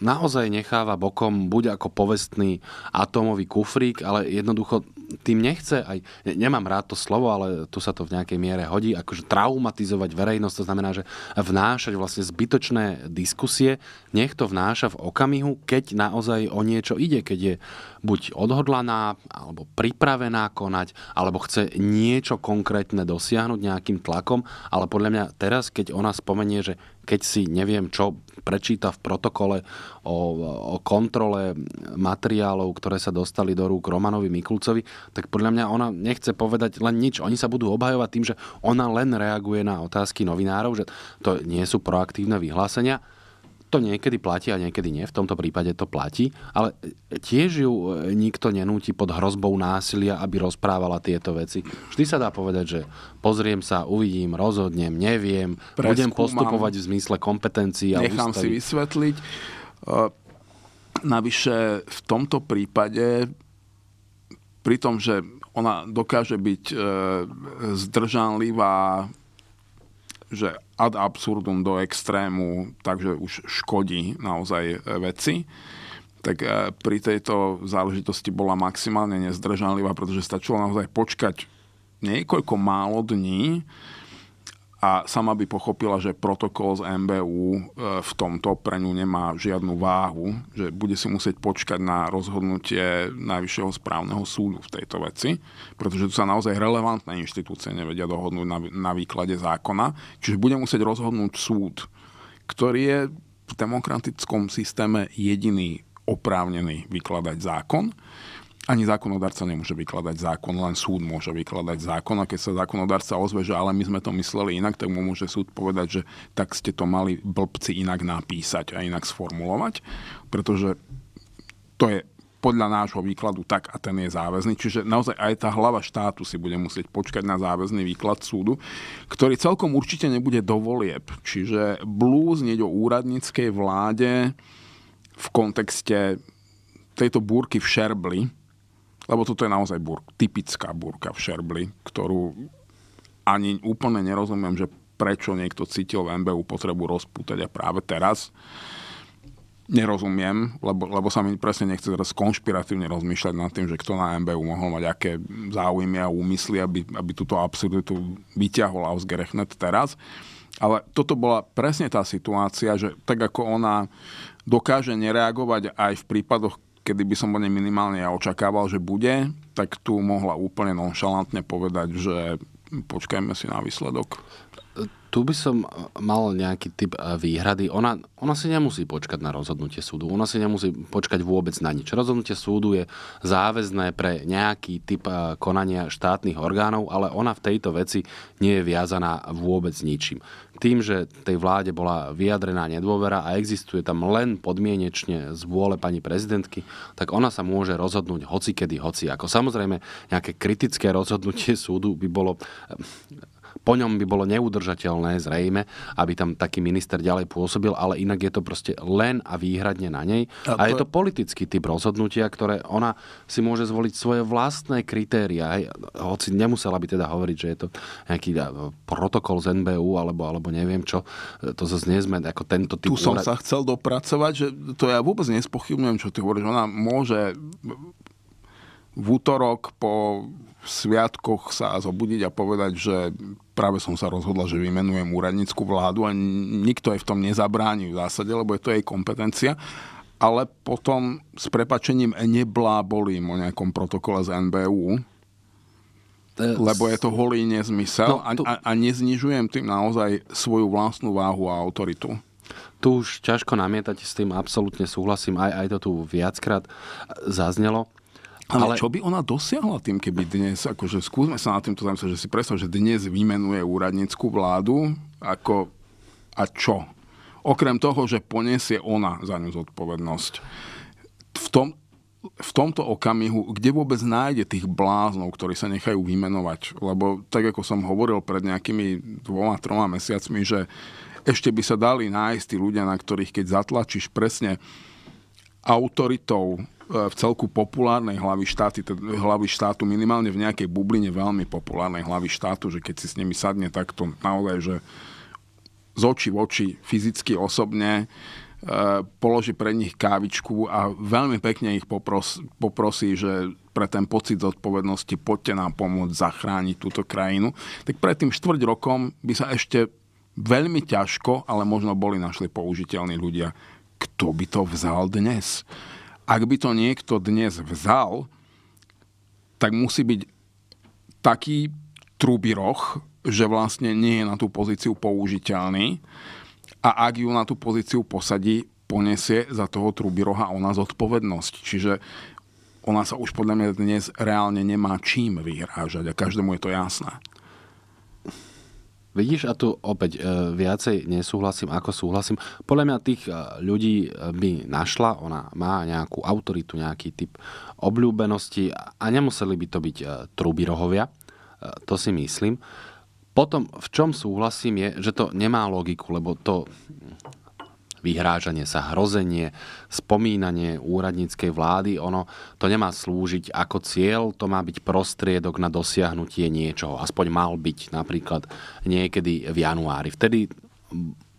naozaj necháva bokom buď ako povestný atómový kufrík, ale jednoducho tým nechce, aj ne, nemám rád to slovo, ale tu sa to v nejakej miere hodí, akože traumatizovať verejnosť, to znamená, že vnášať vlastne zbytočné diskusie, nech to vnáša v okamihu, keď naozaj o niečo ide, keď je buď odhodlaná, alebo pripravená konať, alebo chce niečo konkrétne dosiahnuť nejakým tlakom, ale podľa mňa teraz, keď ona spomenie, že keď si neviem čo prečíta v protokole o, o kontrole materiálov, ktoré sa dostali do rúk Romanovi Mikulcovi, tak podľa mňa ona nechce povedať len nič. Oni sa budú obhajovať tým, že ona len reaguje na otázky novinárov, že to nie sú proaktívne vyhlásenia to niekedy platí a niekedy nie, v tomto prípade to platí, ale tiež ju e, nikto nenúti pod hrozbou násilia, aby rozprávala tieto veci. Vždy sa dá povedať, že pozriem sa, uvidím, rozhodnem, neviem, Preskúmam, budem postupovať v zmysle kompetencií Nechám ústavy. si vysvetliť. E, navyše v tomto prípade, pri tom, že ona dokáže byť e, zdržanlivá, že ad absurdum do extrému, takže už škodí naozaj e, veci tak e, pri tejto záležitosti bola maximálne nezdržanlivá, pretože stačilo naozaj počkať niekoľko málo dní, a sama by pochopila, že protokol z MBU e, v tomto pre ňu nemá žiadnu váhu, že bude si musieť počkať na rozhodnutie Najvyššieho správneho súdu v tejto veci, pretože tu sa naozaj relevantné inštitúcie nevedia dohodnúť na, na výklade zákona, čiže bude musieť rozhodnúť súd, ktorý je v demokratickom systéme jediný oprávnený vykladať zákon ani zákonodarca nemôže vykladať zákon, len súd môže vykladať zákon. A keď sa zákonodarca ozve, že ale my sme to mysleli inak, tak mu môže súd povedať, že tak ste to mali blbci inak napísať a inak sformulovať, pretože to je podľa nášho výkladu tak a ten je záväzný. Čiže naozaj aj tá hlava štátu si bude musieť počkať na záväzný výklad súdu, ktorý celkom určite nebude dovolieb. Čiže blúzniť o úradníckej vláde v kontexte tejto búrky v Šerbli, lebo toto je naozaj bur, typická búrka v Šerbli, ktorú ani úplne nerozumiem, že prečo niekto cítil v MBU potrebu rozpútať a práve teraz. Nerozumiem, lebo, lebo sa mi presne nechce teraz konšpiratívne rozmýšľať nad tým, že kto na MBU mohol mať aké záujmy a úmysly, aby, aby túto absurditu vyťahol Ausgerechnet teraz. Ale toto bola presne tá situácia, že tak ako ona dokáže nereagovať aj v prípadoch, kedy by som o nej minimálne ja očakával, že bude, tak tu mohla úplne nonšalantne povedať, že počkajme si na výsledok. Tu by som mal nejaký typ eh, výhrady. Ona, ona si nemusí počkať na rozhodnutie súdu. Ona si nemusí počkať vôbec na nič. Rozhodnutie súdu je záväzné pre nejaký typ eh, konania štátnych orgánov, ale ona v tejto veci nie je viazaná vôbec ničím tým, že tej vláde bola vyjadrená nedôvera a existuje tam len podmienečne z vôle pani prezidentky, tak ona sa môže rozhodnúť hoci kedy, hoci ako. Samozrejme, nejaké kritické rozhodnutie súdu by bolo po ňom by bolo neudržateľné zrejme, aby tam taký minister ďalej pôsobil, ale inak je to proste len a výhradne na nej. A, a je to politický typ rozhodnutia, ktoré ona si môže zvoliť svoje vlastné kritéria. Hej. Hoci nemusela by teda hovoriť, že je to nejaký protokol z NBU alebo, alebo neviem čo. To zase nie sme ako tento typ. Tu som úrad... sa chcel dopracovať, že to ja vôbec nespochybnujem, čo ty hovoríš. Ona môže v útorok po sviatkoch sa zobudiť a povedať, že práve som sa rozhodla, že vymenujem úradnickú vládu a nikto aj v tom nezabráni v zásade, lebo je to jej kompetencia ale potom s prepačením neblábolím o nejakom protokole z NBU, lebo je to holý nezmysel no, to... a, a neznižujem tým naozaj svoju vlastnú váhu a autoritu. Tu už ťažko namietať s tým absolútne súhlasím, aj, aj to tu viackrát zaznelo. Ale, ale čo by ona dosiahla tým, keby dnes, akože skúsme sa na týmto zamyslieť, že si predstav, že dnes vymenuje úradnickú vládu, ako a čo? Okrem toho, že poniesie ona za ňu zodpovednosť. V, tom, v tomto okamihu, kde vôbec nájde tých bláznov, ktorí sa nechajú vymenovať? Lebo tak, ako som hovoril pred nejakými dvoma, troma mesiacmi, že ešte by sa dali nájsť tí ľudia, na ktorých keď zatlačíš presne autoritou E, v celku populárnej hlavy, štáty, teda hlavy štátu, minimálne v nejakej bubline veľmi populárnej hlavy štátu, že keď si s nimi sadne takto naozaj, že z oči v oči, fyzicky, osobne, e, položí pre nich kávičku a veľmi pekne ich popros, poprosí, že pre ten pocit zodpovednosti poďte nám pomôcť zachrániť túto krajinu, tak pred tým štvrť rokom by sa ešte veľmi ťažko, ale možno boli našli použiteľní ľudia. Kto by to vzal dnes? Ak by to niekto dnes vzal, tak musí byť taký roh, že vlastne nie je na tú pozíciu použiteľný a ak ju na tú pozíciu posadí, poniesie za toho roha ona zodpovednosť. Čiže ona sa už podľa mňa dnes reálne nemá čím vyhrážať a každému je to jasné. Vidíš, a tu opäť e, viacej nesúhlasím, ako súhlasím. Podľa mňa tých e, ľudí e, by našla, ona má nejakú autoritu, nejaký typ obľúbenosti a nemuseli by to byť e, truby rohovia, e, to si myslím. Potom, v čom súhlasím, je, že to nemá logiku, lebo to vyhrážanie sa, hrozenie, spomínanie úradníckej vlády, ono to nemá slúžiť ako cieľ, to má byť prostriedok na dosiahnutie niečoho. Aspoň mal byť napríklad niekedy v januári. Vtedy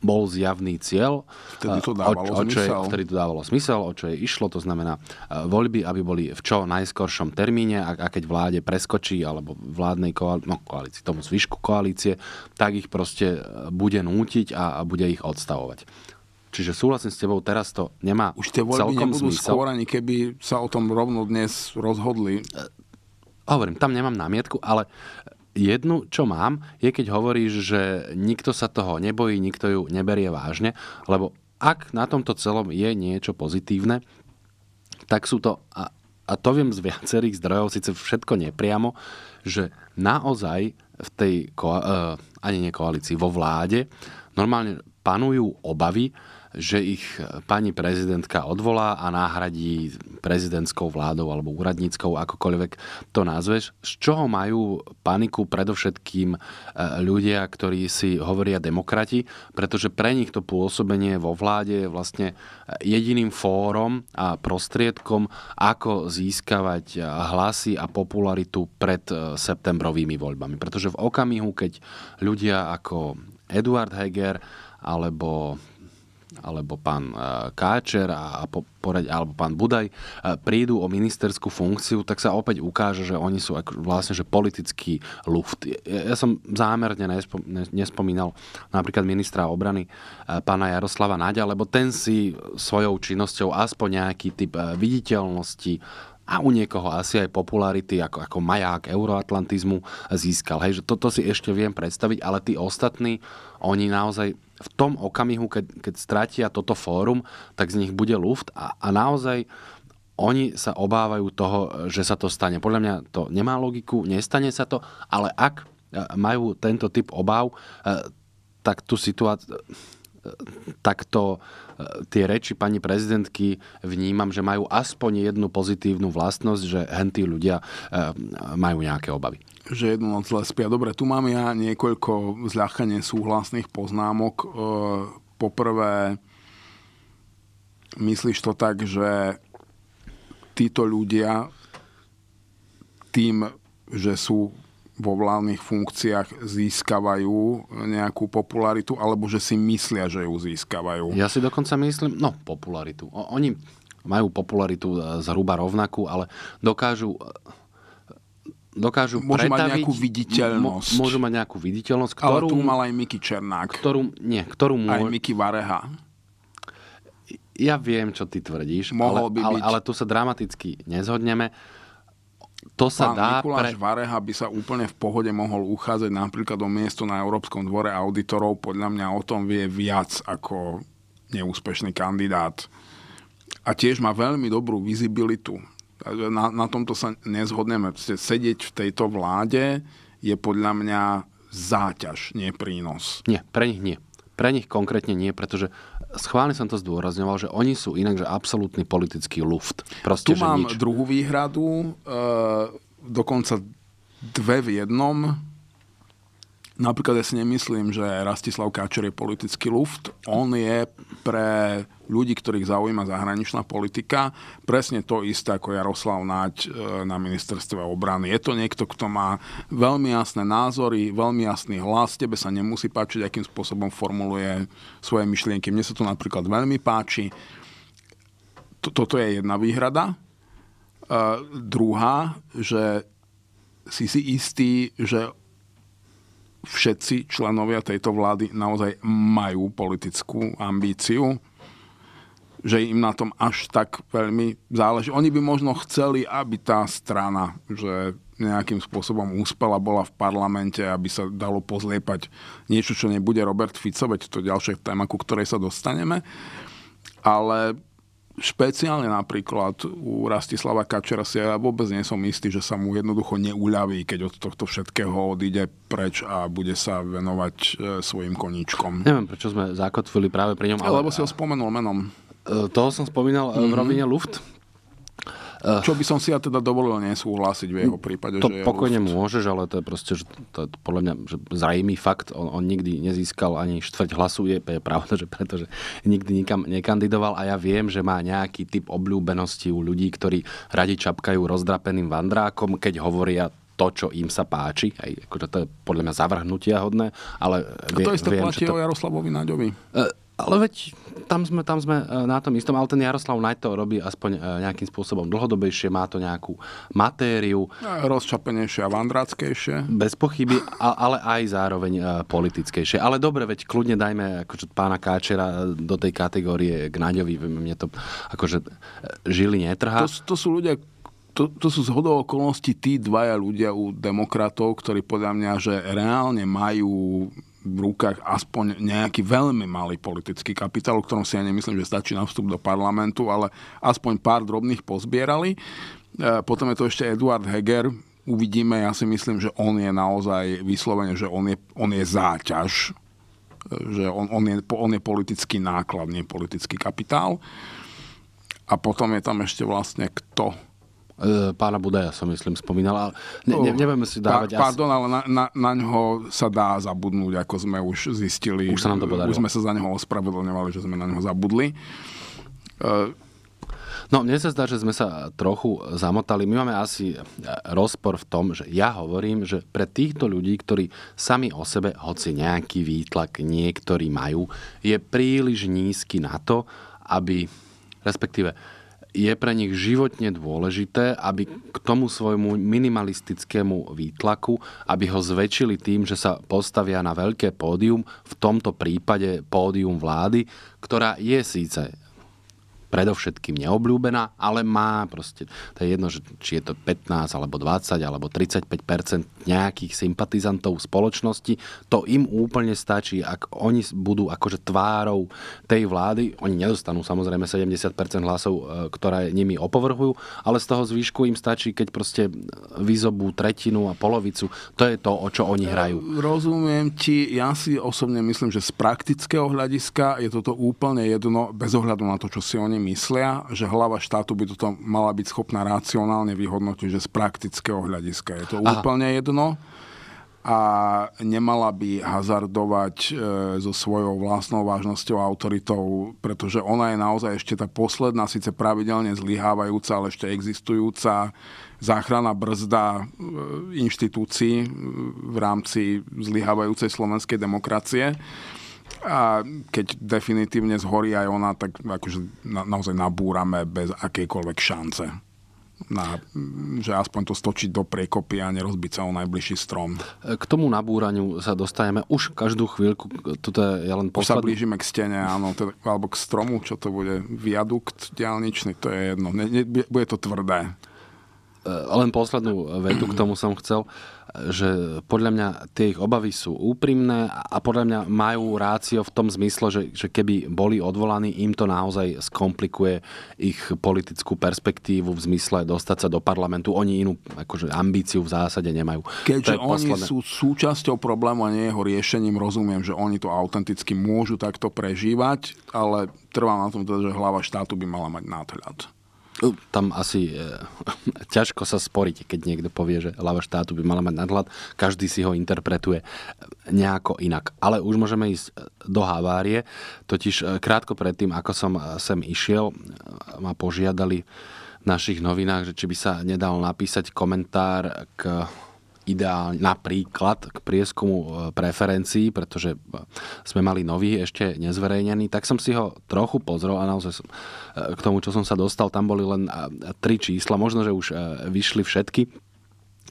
bol zjavný cieľ, vtedy to eh, dávalo o, o čo je, vtedy to dávalo smysel, o čo je išlo, to znamená eh, voľby, aby boli v čo najskoršom termíne a, a keď vláde preskočí, alebo vládnej koalícii, no, koalícii, tomu zvyšku koalície, tak ich proste eh, bude nútiť a, a bude ich odstavovať. Čiže súhlasím s tebou, teraz to nemá Už tie voľby nebudú zmysel. skôr, ani keby sa o tom rovno dnes rozhodli. E, hovorím, tam nemám námietku, ale jednu, čo mám, je keď hovoríš, že nikto sa toho nebojí, nikto ju neberie vážne, lebo ak na tomto celom je niečo pozitívne, tak sú to, a, a to viem z viacerých zdrojov, síce všetko nepriamo, že naozaj v tej, ko- uh, e, ani nie koalícii, vo vláde normálne panujú obavy, že ich pani prezidentka odvolá a náhradí prezidentskou vládou alebo úradníckou, akokoľvek to nazveš. Z čoho majú paniku predovšetkým e, ľudia, ktorí si hovoria demokrati, pretože pre nich to pôsobenie vo vláde je vlastne jediným fórom a prostriedkom, ako získavať hlasy a popularitu pred e, septembrovými voľbami. Pretože v okamihu, keď ľudia ako Eduard Heger alebo alebo pán e, Káčer a poraď, alebo pán Budaj e, prídu o ministerskú funkciu, tak sa opäť ukáže, že oni sú vlastne že politický luft. Ja som zámerne nespomínal napríklad ministra obrany e, pána Jaroslava Naďa, lebo ten si svojou činnosťou aspoň nejaký typ viditeľnosti a u niekoho asi aj popularity ako, ako maják euroatlantizmu získal. Hej, že toto si ešte viem predstaviť, ale tí ostatní, oni naozaj v tom okamihu, keď, keď stratia toto fórum, tak z nich bude luft a, a naozaj oni sa obávajú toho, že sa to stane. Podľa mňa to nemá logiku, nestane sa to, ale ak e, majú tento typ obáv, e, tak tú situáciu e, takto E, tie reči pani prezidentky vnímam, že majú aspoň jednu pozitívnu vlastnosť, že hentí ľudia e, majú nejaké obavy že jednu noc zle spia. Dobre, tu mám ja niekoľko zľahkane súhlasných poznámok. E, poprvé, myslíš to tak, že títo ľudia tým, že sú vo vládnych funkciách získavajú nejakú popularitu, alebo že si myslia, že ju získavajú. Ja si dokonca myslím, no, popularitu. Oni majú popularitu e, zhruba rovnakú, ale dokážu e, dokážu môžu pretaviť, mať nejakú viditeľnosť. Môžu mať nejakú viditeľnosť, ktorú... Ale tu mal aj Miky Černák. Ktorú, nie, ktorú môžu... Aj Miky Vareha. Ja viem, čo ty tvrdíš, Mohol ale, by ale, byť. ale tu sa dramaticky nezhodneme to sa Pán dá... Mikuláš pre... Vareha by sa úplne v pohode mohol uchádzať napríklad o miesto na Európskom dvore auditorov. Podľa mňa o tom vie viac ako neúspešný kandidát. A tiež má veľmi dobrú vizibilitu. Na, na tomto sa nezhodneme. Sedieť v tejto vláde je podľa mňa záťaž, nie prínos. Nie, pre nich nie. Pre nich konkrétne nie, pretože schválne som to zdôrazňoval, že oni sú inak, že absolútny politický luft. Proste, tu mám nič. druhú výhradu, e, dokonca dve v jednom Napríklad ja si nemyslím, že Rastislav Káčer je politický luft. On je pre ľudí, ktorých zaujíma zahraničná politika, presne to isté ako Jaroslav Naď e, na ministerstve obrany. Je to niekto, kto má veľmi jasné názory, veľmi jasný hlas, tebe sa nemusí páčiť, akým spôsobom formuluje svoje myšlienky. Mne sa to napríklad veľmi páči. Toto je jedna výhrada. Uh, druhá, že si si istý, že všetci členovia tejto vlády naozaj majú politickú ambíciu, že im na tom až tak veľmi záleží. Oni by možno chceli, aby tá strana, že nejakým spôsobom úspela, bola v parlamente, aby sa dalo pozliepať niečo, čo nebude Robert Fico, veď to je ďalšia téma, ku ktorej sa dostaneme. Ale špeciálne napríklad u Rastislava Kačera si ja vôbec nie som istý, že sa mu jednoducho neuľaví, keď od tohto všetkého odíde preč a bude sa venovať e, svojim koníčkom. Neviem, prečo sme zakotvili práve pri ňom. E, ale... Lebo si ho spomenul menom. E, toho som spomínal mm-hmm. v mhm. rovine Luft, čo by som si ja teda dovolil nesúhlasiť v jeho no, prípade. To že pokojne luft. môžeš, ale to je proste, že to, je podľa mňa že zrejmý fakt, on, on nikdy nezískal ani štvrť hlasu, je, je pravda, že pretože nikdy nikam nekandidoval a ja viem, že má nejaký typ obľúbenosti u ľudí, ktorí radi čapkajú rozdrapeným vandrákom, keď hovoria to, čo im sa páči. Aj, akože to je podľa mňa zavrhnutia hodné, ale vie, a to isté viem, platí to... o Jaroslavovi Naďovi. Uh, ale veď tam sme, tam sme e, na tom istom, ale ten Jaroslav Naď to robí aspoň e, nejakým spôsobom dlhodobejšie, má to nejakú matériu. No, rozčapenejšie a vandráckejšie. Bez pochyby, ale aj zároveň e, politickejšie. Ale dobre, veď kľudne dajme akože pána Káčera do tej kategórie k Naďovi, mne to akože žili netrhá. To, to sú ľudia, to, to sú zhodou okolností tí dvaja ľudia u demokratov, ktorí podľa mňa, že reálne majú v rukách aspoň nejaký veľmi malý politický kapitál, o ktorom si ja nemyslím, že stačí na vstup do parlamentu, ale aspoň pár drobných pozbierali. E, potom je to ešte Eduard Heger, uvidíme, ja si myslím, že on je naozaj vyslovene, že on je, on je záťaž, e, že on, on, je, on je politický náklad, nie politický kapitál. A potom je tam ešte vlastne kto E, pána Budaja som myslím spomínal, ale ne, ne, oh, nevieme si dávať... Pa, pardon, asi... ale na, na, na ňo sa dá zabudnúť, ako sme už zistili. Už sa nám to e, podarilo. Už sme sa za neho ospravedlňovali, že sme na neho zabudli. E, no, mne sa zdá, že sme sa trochu zamotali. My máme asi rozpor v tom, že ja hovorím, že pre týchto ľudí, ktorí sami o sebe, hoci nejaký výtlak niektorí majú, je príliš nízky na to, aby, respektíve, je pre nich životne dôležité, aby k tomu svojmu minimalistickému výtlaku, aby ho zväčšili tým, že sa postavia na veľké pódium, v tomto prípade pódium vlády, ktorá je síce predovšetkým neobľúbená, ale má proste, to je jedno, že, či je to 15 alebo 20 alebo 35 nejakých sympatizantov spoločnosti, to im úplne stačí, ak oni budú akože tvárou tej vlády, oni nedostanú samozrejme 70 hlasov, e, ktoré nimi opovrhujú, ale z toho zvýšku im stačí, keď proste vyzobú tretinu a polovicu, to je to, o čo oni hrajú. Rozumiem ti, ja si osobne myslím, že z praktického hľadiska je toto úplne jedno, bez ohľadu na to, čo si oni myslia, že hlava štátu by toto mala byť schopná racionálne vyhodnotiť, že z praktického hľadiska je to Aha. úplne jedno a nemala by hazardovať e, so svojou vlastnou vážnosťou a autoritou, pretože ona je naozaj ešte tá posledná, síce pravidelne zlyhávajúca, ale ešte existujúca záchrana brzda e, inštitúcií e, v rámci zlyhávajúcej slovenskej demokracie. A keď definitívne zhorí aj ona, tak akože na, naozaj nabúrame bez akejkoľvek šance. Na, že aspoň to stočiť do priekopy a nerozbiť sa o najbližší strom. K tomu nabúraniu sa dostaneme už každú chvíľku. Toto je len posledný. Už sa blížime k stene, áno, teda, alebo k stromu, čo to bude, viadukt diálničný, to je jedno. Ne, ne, bude to tvrdé. Eh, len poslednú eh, vetu k tomu som chcel, že podľa mňa tie ich obavy sú úprimné a podľa mňa majú rácio v tom zmysle, že, že keby boli odvolaní, im to naozaj skomplikuje ich politickú perspektívu v zmysle dostať sa do parlamentu. Oni inú akože, ambíciu v zásade nemajú. Keďže oni posledné. sú súčasťou problému a nie jeho riešením, rozumiem, že oni to autenticky môžu takto prežívať, ale trvá na tom, teda, že hlava štátu by mala mať nadhľad tam asi e, [laughs] ťažko sa sporiť, keď niekto povie, že hlava štátu by mala mať nadhľad. Každý si ho interpretuje e, nejako inak. Ale už môžeme ísť e, do havárie. Totiž e, krátko predtým, ako som sem išiel, ma požiadali v našich novinách, že či by sa nedal napísať komentár k ideálne napríklad k prieskumu e, preferencií, pretože e, sme mali nový, ešte nezverejnený, tak som si ho trochu pozrel a naozaj som, e, k tomu, čo som sa dostal, tam boli len tri čísla, možno, že už vyšli všetky,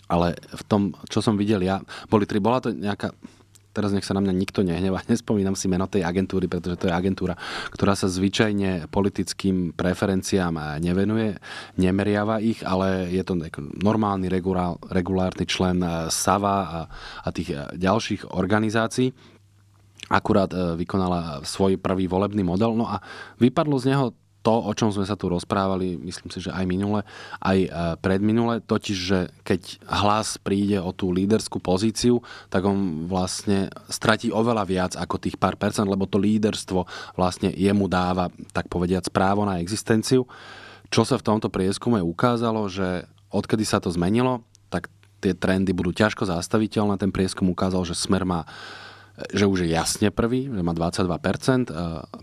ale v tom, čo som videl ja, boli tri, bola to nejaká teraz nech sa na mňa nikto nehneva. [laughs] nespomínam si meno tej agentúry, pretože to je agentúra, ktorá sa zvyčajne politickým preferenciám eh, nevenuje, nemeriava ich, ale je to normálny regulár, regulárny člen eh, SAVA a, a tých eh, ďalších organizácií akurát vykonala svoj prvý volebný model. No a vypadlo z neho to, o čom sme sa tu rozprávali, myslím si, že aj minule, aj e, predminule, totiž, že keď hlas príde o tú líderskú pozíciu, tak on vlastne stratí oveľa viac ako tých pár percent, lebo to líderstvo vlastne jemu dáva, tak povediať, právo na existenciu. Čo sa v tomto prieskume ukázalo, že odkedy sa to zmenilo, tak tie trendy budú ťažko zastaviteľné. Ten prieskum ukázal, že Smer má že už je jasne prvý, že má 22%, e,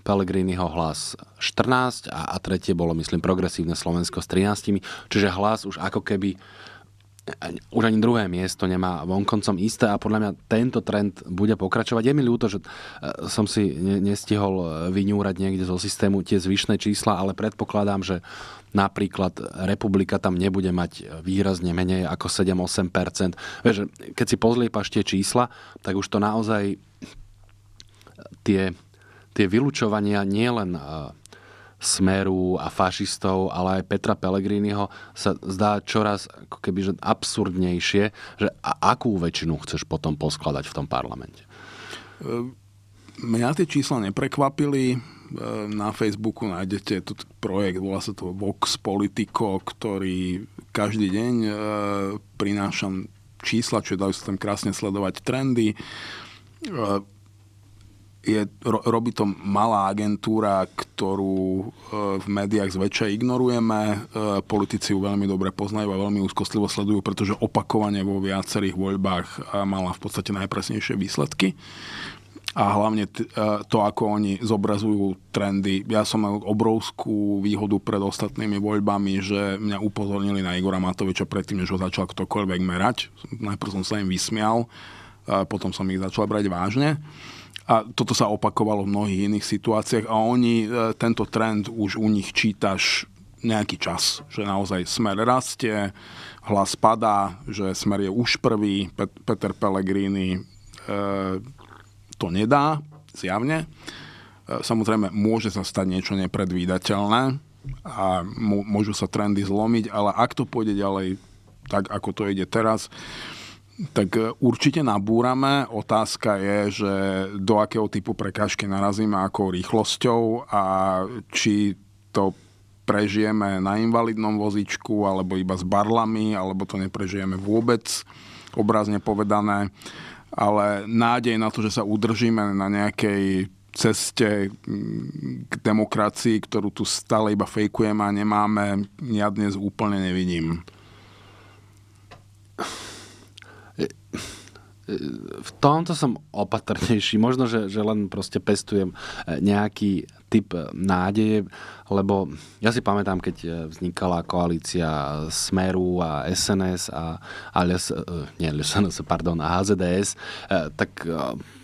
Pellegriniho hlas 14 a, a tretie bolo, myslím, progresívne Slovensko s 13, čiže hlas už ako keby už ani druhé miesto nemá vonkoncom isté a podľa mňa tento trend bude pokračovať. Je mi ľúto, že e, som si nestihol e, vyňúrať niekde zo systému tie zvyšné čísla, ale predpokladám, že napríklad republika tam nebude mať e, výrazne menej ako 7-8%. Vieš, keď si pozliepaš tie čísla, tak už to naozaj tie, tie vylúčovania nielen Smeru a fašistov, ale aj Petra Pellegriniho sa zdá čoraz ako keby že absurdnejšie, že a akú väčšinu chceš potom poskladať v tom parlamente? Ehm, mňa tie čísla neprekvapili. Ehm, na Facebooku nájdete tu projekt, volá sa to Vox Politico, ktorý každý deň ehm, prinášam čísla, čo dajú sa tam krásne sledovať trendy je, ro, robí to malá agentúra, ktorú eh, v médiách zväčša ignorujeme. Eh, politici ju veľmi dobre poznajú a veľmi úzkostlivo sledujú, pretože opakovane vo viacerých voľbách eh, mala v podstate najpresnejšie výsledky. A hlavne to, ako oni zobrazujú trendy. Ja som mal obrovskú výhodu pred ostatnými voľbami, že mňa upozornili na Igora Matoviča predtým, než ho začal ktokoľvek merať. Najprv som sa im vysmial, potom som ich začal brať vážne. A toto sa opakovalo v mnohých iných situáciách a oni, e, tento trend už u nich čítaš nejaký čas, že naozaj smer rastie, hlas padá, že smer je už prvý, Pet- Peter Pellegrini e, to nedá, zjavne. E, samozrejme, môže sa stať niečo nepredvídateľné a môžu sa trendy zlomiť, ale ak to pôjde ďalej tak, ako to ide teraz, tak e, určite nabúrame. Otázka je, že do akého typu prekážky narazíme, akou rýchlosťou a či to prežijeme na invalidnom vozičku, alebo iba s barlami, alebo to neprežijeme vôbec, obrazne povedané. Ale nádej na to, že sa udržíme na nejakej ceste mm, k demokracii, ktorú tu stále iba fejkujeme a nemáme, ja dnes úplne nevidím. E, v tomto som opatrnejší. Možno, že, že len proste pestujem e, nejaký typ e, nádeje, lebo ja si pamätám, keď vznikala koalícia Smeru a SNS a, a les, nie, les, pardon, HZDS, tak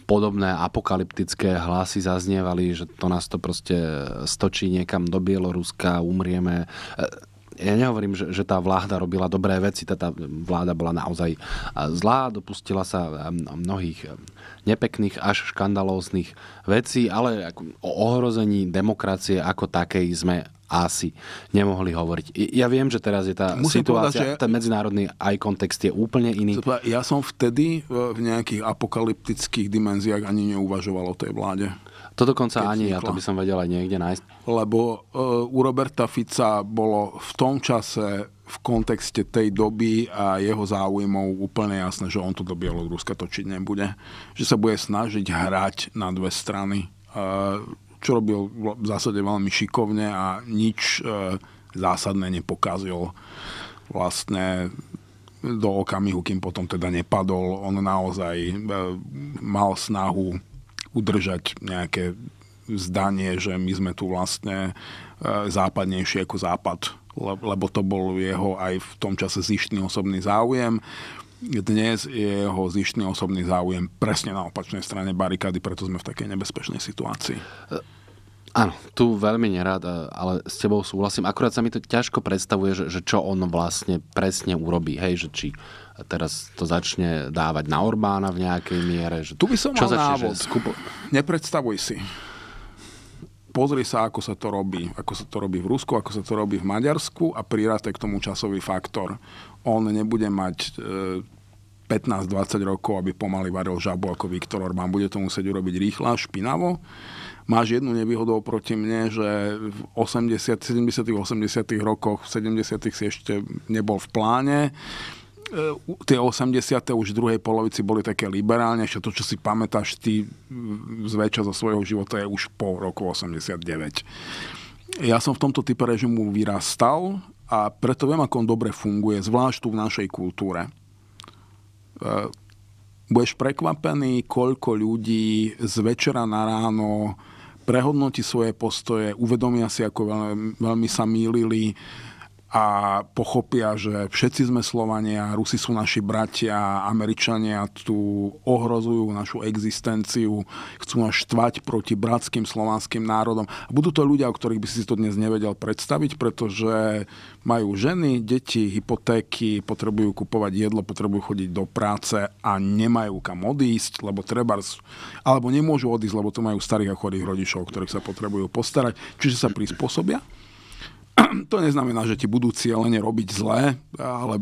podobné apokalyptické hlasy zaznievali, že to nás to proste stočí niekam do Bieloruska, umrieme ja nehovorím, že, že tá vláda robila dobré veci, tá, tá vláda bola naozaj e, zlá, dopustila sa e, mnohých e, nepekných až škandalóznych vecí, ale o ohrození demokracie ako takej sme asi nemohli hovoriť. Ja viem, že teraz je tá Musím situácia, povedať, že... ten medzinárodný aj kontext je úplne iný. Ja som vtedy v nejakých apokalyptických dimenziách ani neuvažoval o tej vláde. To dokonca ani, vznikla. ja to by som vedel aj niekde nájsť. Lebo uh, u Roberta Fica bolo v tom čase v kontexte tej doby a jeho záujmov úplne jasné, že on to do Bieloruska točiť nebude. Že sa bude snažiť hrať na dve strany. Uh, čo robil v zásade veľmi šikovne a nič uh, zásadné nepokazil vlastne do okamihu, kým potom teda nepadol. On naozaj mal snahu udržať nejaké zdanie, že my sme tu vlastne e, západnejšie ako západ, lebo to bol jeho aj v tom čase zištný osobný záujem. Dnes je jeho zištný osobný záujem presne na opačnej strane barikády, preto sme v takej nebezpečnej situácii. E, áno, tu veľmi nerád, e, ale s tebou súhlasím. Akurát sa mi to ťažko predstavuje, že, že čo on vlastne presne urobí. Hej, že či teraz to začne dávať na Orbána v nejakej miere. Že... Tu by som Čo mal začne, návod. Že... Skupo... Nepredstavuj si. Pozri sa, ako sa to robí. Ako sa to robí v Rusku, ako sa to robí v Maďarsku a priráte k tomu časový faktor. On nebude mať e, 15-20 rokov, aby pomaly varil žabu ako Viktor Orbán. Bude to musieť urobiť rýchla, špinavo. Máš jednu nevýhodu oproti mne, že v 80, 70 80 rokoch, v 70 si ešte nebol v pláne E, tie 80. už v druhej polovici boli také liberálnejšie. To, čo si pamätáš ty zväčša zo svojho života, je už po roku 89. Ja som v tomto type režimu vyrastal a preto viem, ako on dobre funguje, zvlášť tu v našej kultúre. E, budeš prekvapený, koľko ľudí z večera na ráno prehodnotí svoje postoje, uvedomia si, ako veľmi sa mýlili, a pochopia, že všetci sme Slovania, Rusi sú naši bratia, Američania tu ohrozujú našu existenciu, chcú nás štvať proti bratským slovanským národom. A budú to ľudia, o ktorých by si to dnes nevedel predstaviť, pretože majú ženy, deti, hypotéky, potrebujú kupovať jedlo, potrebujú chodiť do práce a nemajú kam odísť, lebo treba, alebo nemôžu odísť, lebo to majú starých a chorých rodičov, ktorých sa potrebujú postarať, čiže sa prispôsobia. [clears throat] to neznamená, že ti budú cieľene robiť zlé, ale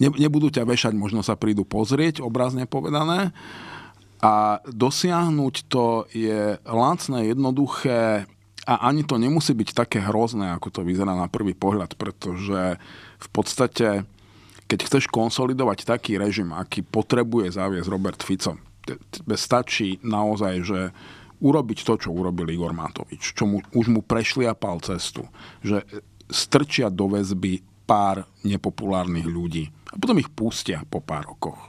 ne, nebudú ťa vešať, možno sa prídu pozrieť, obrazne povedané. A dosiahnuť to je lacné, jednoduché a ani to nemusí byť také hrozné, ako to vyzerá na prvý pohľad, pretože v podstate, keď chceš konsolidovať taký režim, aký potrebuje záviesť Robert Fico, stačí naozaj, že urobiť to, čo urobil Igor Matovič, čo mu, už mu prešliapal cestu, že strčia do väzby pár nepopulárnych ľudí a potom ich pustia po pár rokoch.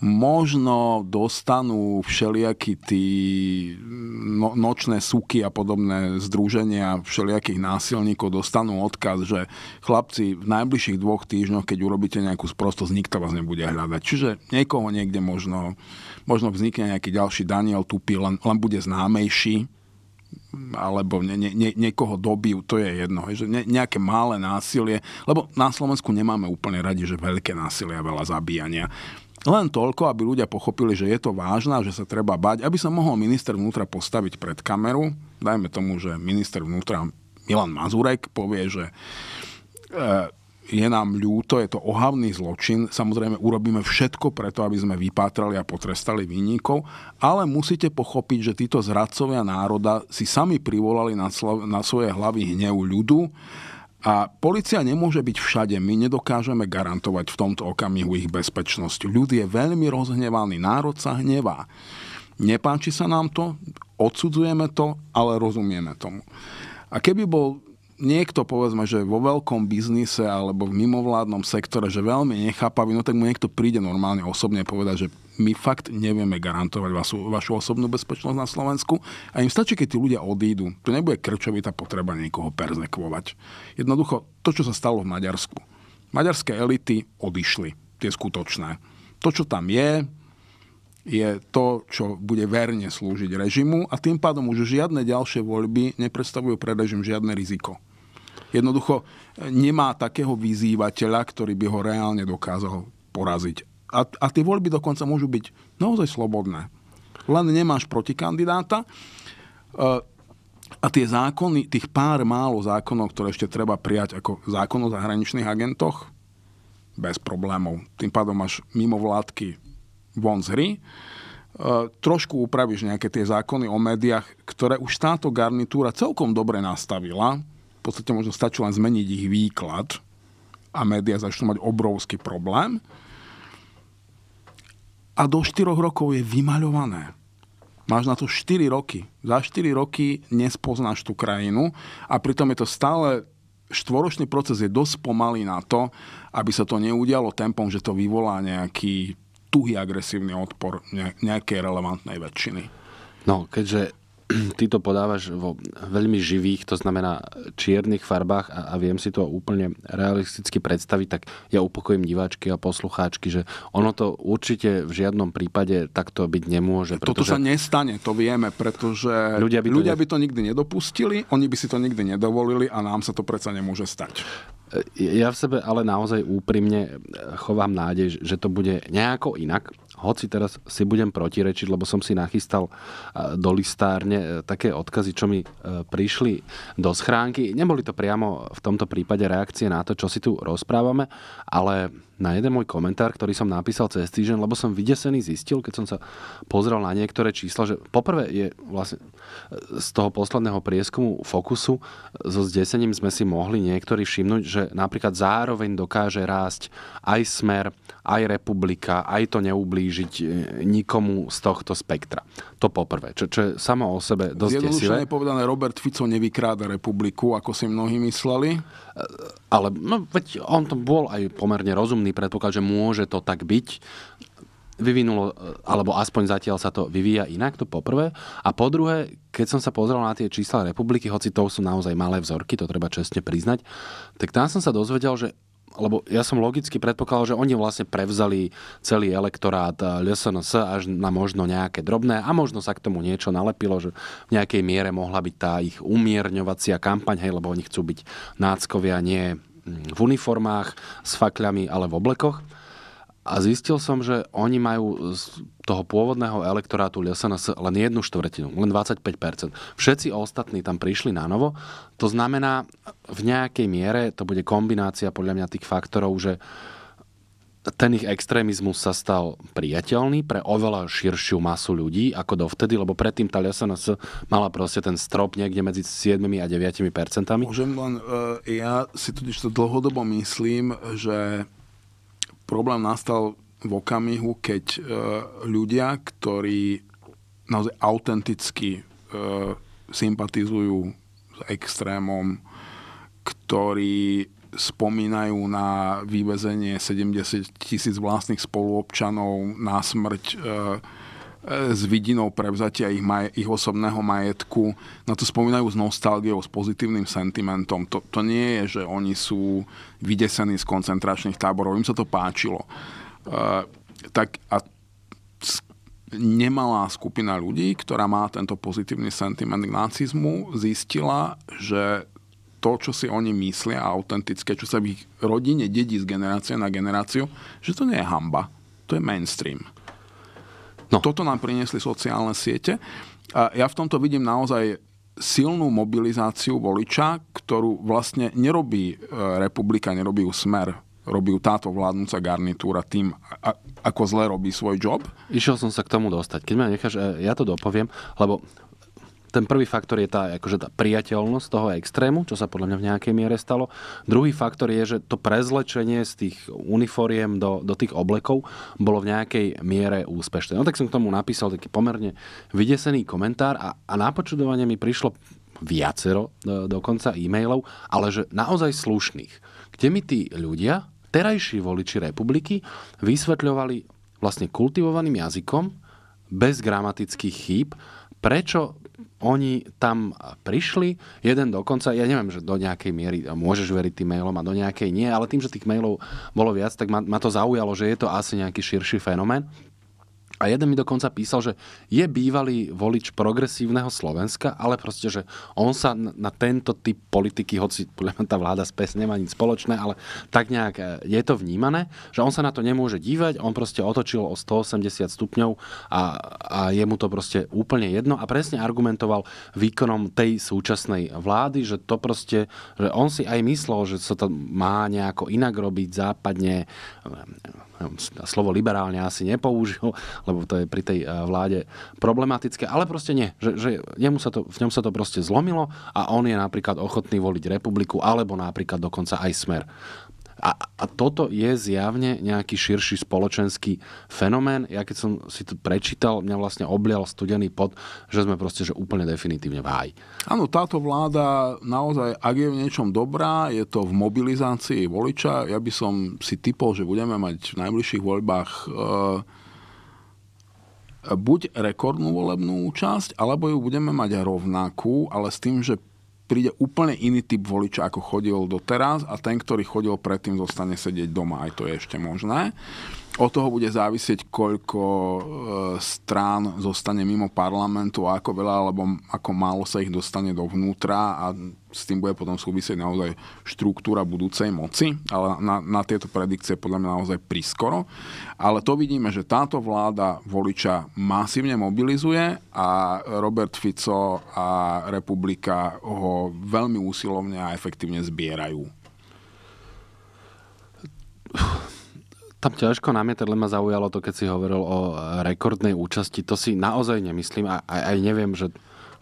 Možno dostanú všelijakí tí no, nočné suky a podobné združenia všelijakých násilníkov, dostanú odkaz, že chlapci v najbližších dvoch týždňoch, keď urobíte nejakú sprostosť, nikto vás nebude hľadať. Čiže niekoho niekde možno Možno vznikne nejaký ďalší Daniel Tupy, len, len bude známejší, alebo ne, ne, ne, niekoho dobijú, to je jedno. Že ne, nejaké malé násilie, lebo na Slovensku nemáme úplne radi, že veľké násilie a veľa zabíjania. Len toľko, aby ľudia pochopili, že je to vážne, že sa treba bať, aby sa mohol minister vnútra postaviť pred kameru. Dajme tomu, že minister vnútra Milan Mazurek povie, že e, je nám ľúto, je to ohavný zločin. Samozrejme, urobíme všetko preto, aby sme vypátrali a potrestali vinníkov, ale musíte pochopiť, že títo zradcovia národa si sami privolali na, slo- na svoje hlavy hnev ľudu a policia nemôže byť všade. My nedokážeme garantovať v tomto okamihu ich bezpečnosť. Ľud je veľmi rozhnevaný, národ sa hnevá. Nepáči sa nám to, odsudzujeme to, ale rozumieme tomu. A keby bol niekto povedzme, že vo veľkom biznise alebo v mimovládnom sektore, že veľmi nechápavý, no tak mu niekto príde normálne osobne povedať, že my fakt nevieme garantovať vašu, vašu osobnú bezpečnosť na Slovensku a im stačí, keď tí ľudia odídu. to nebude krčovitá potreba niekoho perzekvovať. Jednoducho, to, čo sa stalo v Maďarsku. Maďarské elity odišli, tie skutočné. To, čo tam je, je to, čo bude verne slúžiť režimu a tým pádom už žiadne ďalšie voľby nepredstavujú pre režim žiadne riziko jednoducho e, nemá takého vyzývateľa, ktorý by ho reálne dokázal poraziť. A, a tie voľby dokonca môžu byť naozaj slobodné. Len nemáš protikandidáta. E, a tie zákony, tých pár málo zákonov, ktoré ešte treba prijať ako zákon o zahraničných agentoch, bez problémov. Tým pádom máš vládky von z hry. E, trošku upravíš nejaké tie zákony o médiách, ktoré už táto garnitúra celkom dobre nastavila, v podstate možno stačí len zmeniť ich výklad a médiá začnú mať obrovský problém. A do 4 rokov je vymaľované. Máš na to 4 roky. Za 4 roky nespoznáš tú krajinu a pritom je to stále štvoročný proces je dosť pomalý na to, aby sa to neudialo tempom, že to vyvolá nejaký tuhý agresívny odpor nejakej relevantnej väčšiny. No, keďže [clears throat] ty to podávaš vo veľmi živých, to znamená čiernych farbách a, a viem si to úplne realisticky predstaviť, tak ja upokojím diváčky a poslucháčky, že ono to určite v žiadnom prípade takto byť nemôže. Pretože... Toto sa nestane, to vieme, pretože ľudia by to, ľudia ne... by to nikdy nedopustili, oni by si to nikdy nedovolili a nám sa to predsa nemôže stať. E, ja v sebe ale naozaj úprimne e, chovám nádej, že to bude nejako inak hoci teraz si budem protirečiť, lebo som si nachystal e, do listárne e, také odkazy, čo mi e, prišli do schránky. Neboli to priamo v tomto prípade reakcie na to, čo si tu rozprávame, ale na jeden môj komentár, ktorý som napísal cez týždeň, lebo som vydesený zistil, keď som sa pozrel na niektoré čísla, že poprvé je vlastne z toho posledného prieskumu Fokusu so zdesením sme si mohli niektorí všimnúť, že napríklad zároveň dokáže rásť aj smer, aj republika, aj to neublížiť e, nikomu z tohto spektra. To poprvé, čo, čo je samo o sebe dosť Zjednodušene povedané, Robert Fico nevykráda republiku, ako si mnohí mysleli. E, ale no, veď on to bol aj pomerne rozumný predpoklad, že môže to tak byť vyvinulo, e, alebo aspoň zatiaľ sa to vyvíja inak, to poprvé. A po druhé, keď som sa pozrel na tie čísla republiky, hoci to sú naozaj malé vzorky, to treba čestne priznať, tak tam som sa dozvedel, že lebo ja som logicky predpokladal, že oni vlastne prevzali celý elektorát eh, LSNS až na možno nejaké drobné a možno sa k tomu niečo nalepilo, že v nejakej miere mohla byť tá ich umierňovacia kampaň, hej, lebo oni chcú byť náckovia nie hm, v uniformách s fakľami, ale v oblekoch a zistil som, že oni majú z toho pôvodného elektorátu LSNS len jednu štvrtinu, len 25%. Všetci ostatní tam prišli na novo. To znamená, v nejakej miere to bude kombinácia podľa mňa tých faktorov, že ten ich extrémizmus sa stal priateľný pre oveľa širšiu masu ľudí ako dovtedy, lebo predtým tá SNS mala proste ten strop niekde medzi 7 a 9 percentami. Môžem len, e, ja si totiž to dlhodobo myslím, že problém nastal v okamihu, keď e, ľudia, ktorí naozaj autenticky e, sympatizujú s extrémom, ktorí spomínajú na vyvezenie 70 tisíc vlastných spoluobčanov na smrť e, E, s vidinou prevzatia ich, maj, ich osobného majetku. Na to spomínajú s nostalgiou, s pozitívnym sentimentom. To, to nie je, že oni sú vydesení z koncentračných táborov. Im sa to páčilo. E, tak a nemalá skupina ľudí, ktorá má tento pozitívny sentiment k nacizmu, zistila, že to, čo si oni myslia a autentické, čo sa v ich rodine dedí z generácie na generáciu, že to nie je hamba, to je mainstream. No. Toto nám priniesli sociálne siete. A ja v tomto vidím naozaj silnú mobilizáciu voliča, ktorú vlastne nerobí e, republika, nerobí ju smer, robí ju táto vládnúca garnitúra tým, ako zle robí svoj job. Išiel som sa k tomu dostať. Keď ma necháš, e, ja to dopoviem, lebo ten prvý faktor je tá, akože tá priateľnosť toho extrému, čo sa podľa mňa v nejakej miere stalo. Druhý faktor je, že to prezlečenie z tých uniforiem do, do tých oblekov bolo v nejakej miere úspešné. No tak som k tomu napísal taký pomerne vydesený komentár a, a na počudovanie mi prišlo viacero do, e, dokonca e-mailov, ale že naozaj slušných. Kde mi tí ľudia, terajší voliči republiky, vysvetľovali vlastne kultivovaným jazykom, bez gramatických chýb, prečo oni tam prišli, jeden dokonca, ja neviem, že do nejakej miery môžeš veriť tým mailom a do nejakej nie, ale tým, že tých mailov bolo viac, tak ma, ma to zaujalo, že je to asi nejaký širší fenomén. A jeden mi dokonca písal, že je bývalý volič progresívneho Slovenska, ale proste, že on sa na tento typ politiky, hoci tá vláda z PES nemá nič spoločné, ale tak nejak e, je to vnímané, že on sa na to nemôže dívať, on proste otočil o 180 stupňov a, a je mu to proste úplne jedno a presne argumentoval výkonom tej súčasnej vlády, že to proste, že on si aj myslel, že sa to má nejako inak robiť západne, slovo liberálne asi nepoužil, lebo to je pri tej eh, vláde problematické, ale proste nie, že, že jemu sa to, v ňom sa to proste zlomilo a on je napríklad ochotný voliť republiku alebo napríklad dokonca aj smer. A, a toto je zjavne nejaký širší spoločenský fenomén. Ja keď som si to prečítal, mňa vlastne oblial studený pod, že sme proste že úplne definitívne v háji. Áno, táto vláda naozaj, ak je v niečom dobrá, je to v mobilizácii voliča. Ja by som si typol, že budeme mať v najbližších voľbách e- buď rekordnú volebnú účasť, alebo ju budeme mať rovnakú, ale s tým, že príde úplne iný typ voliča, ako chodil doteraz a ten, ktorý chodil predtým, zostane sedieť doma. Aj to je ešte možné. Od toho bude závisieť, koľko e, strán zostane mimo parlamentu a ako veľa alebo ako málo sa ich dostane dovnútra a s tým bude potom súvisieť naozaj štruktúra budúcej moci, ale na, na tieto predikcie podľa mňa naozaj priskoro. Ale to vidíme, že táto vláda voliča masívne mobilizuje a Robert Fico a republika ho veľmi úsilovne a efektívne zbierajú. Tam ťažko namietať, teda len ma zaujalo to, keď si hovoril o rekordnej účasti. To si naozaj nemyslím a aj, aj neviem, že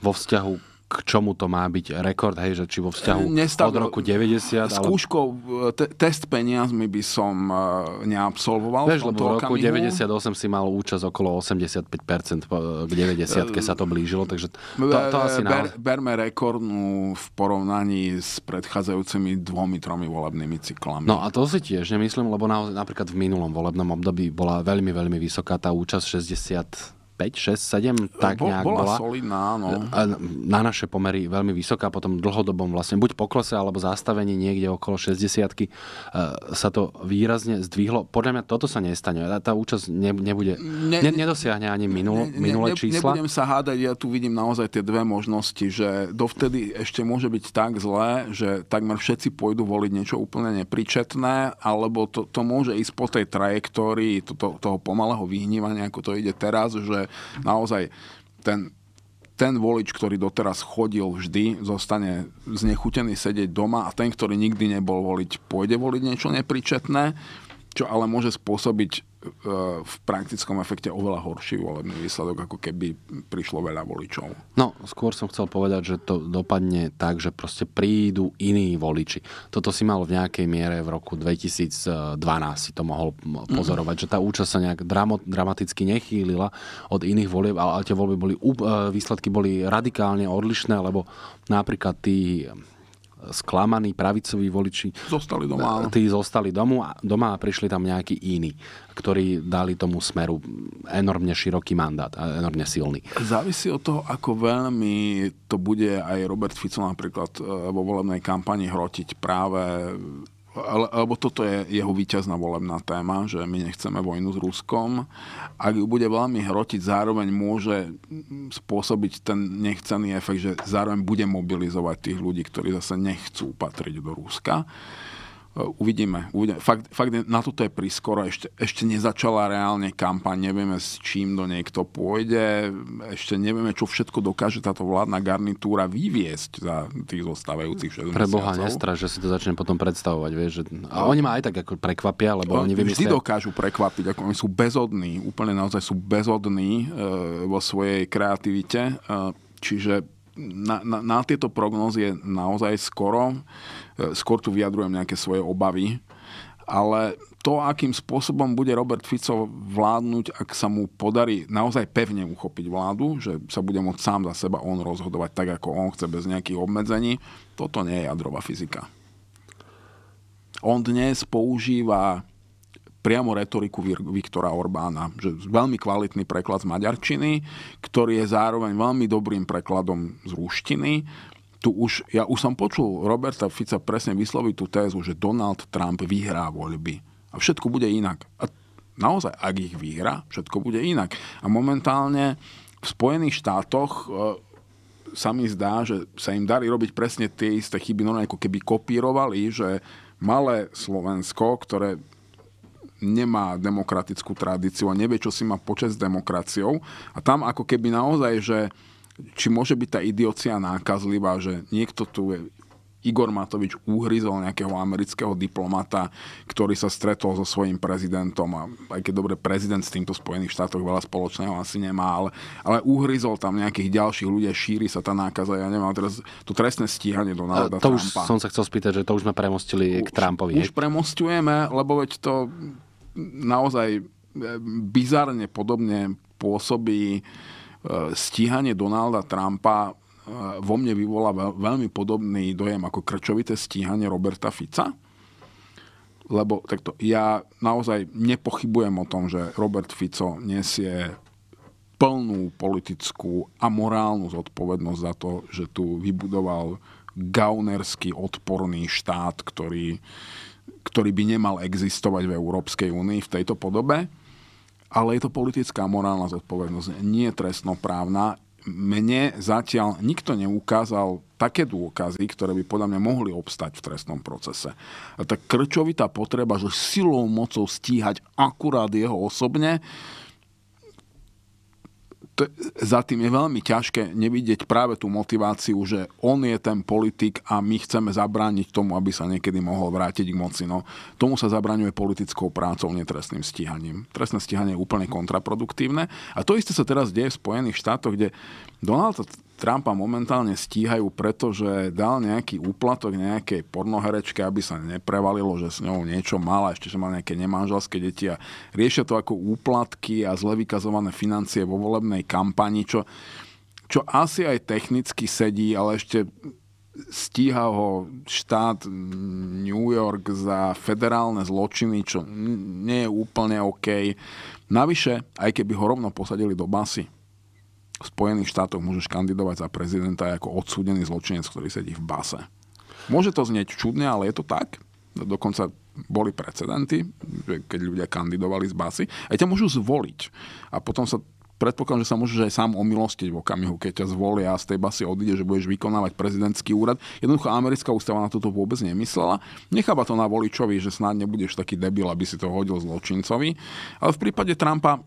vo vzťahu k čomu to má byť rekord, hej, že či vo vzťahu eh, Nestavl, od roku 90. Skúškou, ale... Eh, te, test peniazmi by som eh, neabsolvoval. Vieš, lebo v roku 98 si mal účasť okolo 85% k 90 sa to blížilo, takže to, to asi ber, Berme rekordnú v porovnaní s predchádzajúcimi dvomi, tromi volebnými cyklami. No a to si tiež nemyslím, lebo naozaj napríklad v minulom volebnom období bola veľmi, veľmi vysoká tá účasť 60 5, 6, 7, tak nejak bola. Bola solidná, no. E, e, na naše pomery veľmi vysoká, potom dlhodobom vlastne buď poklese alebo zastavenie niekde okolo 60 e, sa to výrazne zdvihlo. Podľa mňa toto sa nestane. Tá účasť nebude, ne, ne, nedosiahne ani minulo, ne, ne, minulé ne, čísla. Nebudem sa hádať, ja tu vidím naozaj tie dve možnosti, že dovtedy ešte môže byť tak zlé, že takmer všetci pôjdu voliť niečo úplne nepričetné, alebo to, to môže ísť po tej trajektórii to, to, toho pomalého vyhnívania, ako to ide teraz, že naozaj ten, ten volič, ktorý doteraz chodil vždy, zostane znechutený sedieť doma a ten, ktorý nikdy nebol voliť, pôjde voliť niečo nepričetné, čo ale môže spôsobiť E, v praktickom efekte oveľa horší volebný výsledok, ako keby prišlo veľa voličov. No, skôr som chcel povedať, že to dopadne tak, že proste prídu iní voliči. Toto si mal v nejakej miere v roku 2012 si to mohol pozorovať, mm. že tá účasť sa nejak dramo, dramaticky nechýlila od iných volieb, ale tie voľby boli, e, výsledky boli radikálne odlišné, lebo napríklad tí sklamaní pravicoví voliči. Zostali doma. E, tí zostali domu a, doma a prišli tam nejakí iní, ktorí dali tomu smeru enormne široký mandát a enormne silný. Závisí od toho, ako veľmi to bude aj Robert Fico napríklad e, vo volebnej kampani hrotiť práve lebo toto je jeho víťazná volebná téma, že my nechceme vojnu s Ruskom. Ak ju bude veľmi hrotiť, zároveň môže spôsobiť ten nechcený efekt, že zároveň bude mobilizovať tých ľudí, ktorí zase nechcú patriť do Ruska. Eh, uvidíme. uvidíme. Fakt, fakt na toto je priskoro. Ešte, ešte nezačala reálne kampaň. Nevieme, s čím do niekto pôjde. Ešte nevieme, čo všetko dokáže táto vládna garnitúra vyviesť za tých zostávajúcich 6 Pre Boha nestra, že si to začne potom predstavovať. Vieš, že... A no. oni ma aj tak ako prekvapia, lebo no, oni vymyslia... Vždy dokážu prekvapiť. Ako oni sú bezodní. Úplne naozaj sú bezodní e, vo svojej kreativite. E, čiže na, na, na tieto prognózy je naozaj skoro. E, skôr tu vyjadrujem nejaké svoje obavy, ale to, akým spôsobom bude Robert Fico vládnuť, ak sa mu podarí naozaj pevne uchopiť vládu, že sa bude môcť sám za seba on rozhodovať tak, ako on chce, bez nejakých obmedzení, toto nie je jadrová fyzika. On dnes používa priamo retoriku Viktora Orbána, že veľmi kvalitný preklad z maďarčiny, ktorý je zároveň veľmi dobrým prekladom z ruštiny tu už, ja už som počul Roberta Fica presne vysloviť tú tézu, že Donald Trump vyhrá voľby a všetko bude inak. A naozaj, ak ich vyhrá, všetko bude inak. A momentálne v Spojených štátoch e, sa mi zdá, že sa im darí robiť presne tie isté chyby, no ako keby kopírovali, že malé Slovensko, ktoré nemá demokratickú tradíciu a nevie, čo si má počas s demokraciou. A tam ako keby naozaj, že či môže byť tá idiocia nákazlivá, že niekto tu je, Igor Matovič uhryzol nejakého amerického diplomata, ktorý sa stretol so svojím prezidentom a aj keď dobre prezident s týmto Spojených štátoch veľa spoločného asi nemá, ale, ale uhryzol tam nejakých ďalších ľudí, šíri sa tá nákaza, ja nemám teraz to trestné stíhanie do národa To Trumpa. už som sa chcel spýtať, že to už sme premostili už, k Trumpovi. Už premostujeme, lebo veď to naozaj eh, bizarne podobne pôsobí stíhanie Donalda Trumpa e, vo mne vyvolá veľmi podobný dojem ako krčovité stíhanie Roberta Fica. Lebo takto, ja naozaj nepochybujem o tom, že Robert Fico nesie plnú politickú a morálnu zodpovednosť za to, že tu vybudoval gaunerský odporný štát, ktorý, ktorý by nemal existovať v Európskej únii v tejto podobe ale je to politická morálna zodpovednosť, nie trestnoprávna. Mne zatiaľ nikto neukázal také dôkazy, ktoré by podľa mňa mohli obstať v trestnom procese. A krčovitá potreba, že silou, mocou stíhať akurát jeho osobne, t- za tým je veľmi ťažké nevidieť práve tú motiváciu, že on je ten politik a my chceme zabrániť tomu, aby sa niekedy mohol vrátiť k moci. No, tomu sa zabraňuje politickou prácou, netrestným stíhaním. Trestné stíhanie je úplne kontraproduktívne. A to isté sa teraz deje v Spojených štátoch, kde Donald Trumpa momentálne stíhajú, pretože dal nejaký úplatok nejakej pornoherečke, aby sa neprevalilo, že s ňou niečo mala, ešte že mal nejaké nemanželské deti a riešia to ako úplatky a zle vykazované financie vo volebnej kampani, čo, čo asi aj technicky sedí, ale ešte stíha ho štát New York za federálne zločiny, čo nie je úplne OK. Navyše, aj keby ho rovno posadili do basy, v Spojených štátoch môžeš kandidovať za prezidenta ako odsúdený zločinec, ktorý sedí v base. Môže to znieť čudne, ale je to tak. Dokonca boli precedenty, keď ľudia kandidovali z basy. Aj ťa môžu zvoliť. A potom sa predpokladám, že sa môžeš aj sám omilostiť v okamihu, keď ťa zvolia a z tej basy odíde, že budeš vykonávať prezidentský úrad. Jednoducho americká ústava na toto vôbec nemyslela. Necháva to na voličovi, že snad nebudeš taký debil, aby si to hodil zločincovi. Ale v prípade Trumpa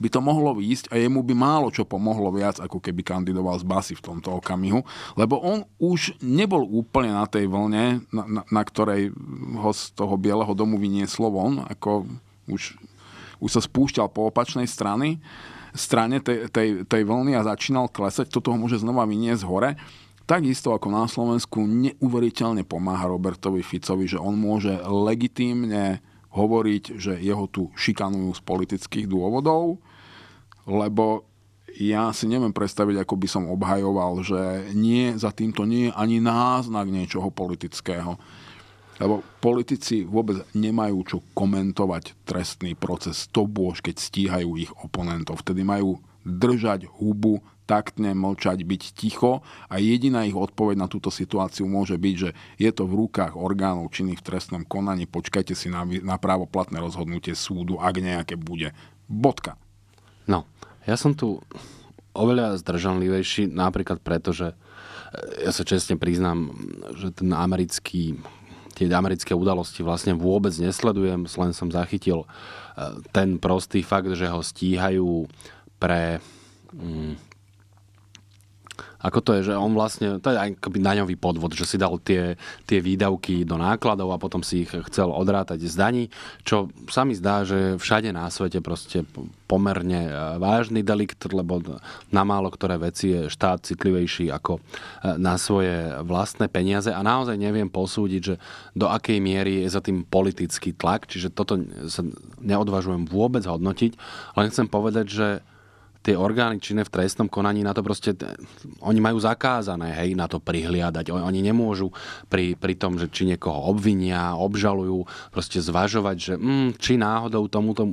by to mohlo výjsť a jemu by málo čo pomohlo viac, ako keby kandidoval z basy v tomto okamihu, lebo on už nebol úplne na tej vlne, na, na, na ktorej ho z toho Bieleho domu vynieslo von, ako už, už sa spúšťal po opačnej strany, strane tej, tej, tej vlny a začínal klesať, toto ho môže znova vyniesť hore takisto ako na Slovensku neuveriteľne pomáha Robertovi Ficovi, že on môže legitímne hovoriť, že jeho tu šikanujú z politických dôvodov lebo ja si neviem predstaviť, ako by som obhajoval, že nie, za týmto nie je ani náznak niečoho politického. Lebo politici vôbec nemajú čo komentovať trestný proces. To bôž, keď stíhajú ich oponentov. Vtedy majú držať hubu, taktne mlčať, byť ticho a jediná ich odpoveď na túto situáciu môže byť, že je to v rukách orgánov činných v trestnom konaní, počkajte si na, na právoplatné rozhodnutie súdu, ak nejaké bude. Bodka. Ja som tu oveľa zdržanlivejší, napríklad preto, že e, ja sa čestne priznám, že ten americký tie americké udalosti vlastne vôbec nesledujem, len som zachytil e, ten prostý fakt, že ho stíhajú pre mm, ako to je, že on vlastne, to je akoby daňový podvod, že si dal tie, tie výdavky do nákladov a potom si ich chcel odrátať z daní, čo sa mi zdá, že všade na svete proste pomerne e, vážny delikt, lebo na málo ktoré veci je štát citlivejší ako e, na svoje vlastné peniaze a naozaj neviem posúdiť, že do akej miery je za tým politický tlak, čiže toto sa neodvažujem vôbec hodnotiť, len chcem povedať, že tie orgány činné v trestnom konaní na to proste, oni majú zakázané hej, na to prihliadať. Oni nemôžu pri, pri tom, že či niekoho obvinia, obžalujú, proste zvažovať, že mm, či náhodou tomuto e,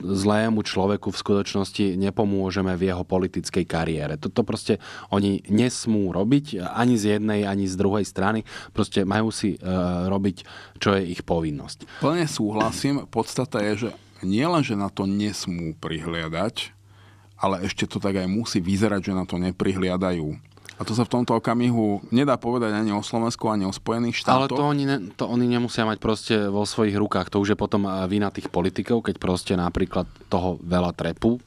zlému človeku v skutočnosti nepomôžeme v jeho politickej kariére. Toto proste oni nesmú robiť ani z jednej, ani z druhej strany. Proste majú si e, robiť, čo je ich povinnosť. Plne súhlasím. Podstata je, že nielen, že na to nesmú prihliadať, ale ešte to tak aj musí vyzerať, že na to neprihliadajú. A to sa v tomto okamihu nedá povedať ani o Slovensku, ani o Spojených štátoch. Ale to oni, ne, to oni nemusia mať proste vo svojich rukách. To už je potom eh, vina tých politikov, keď proste napríklad toho veľa trepu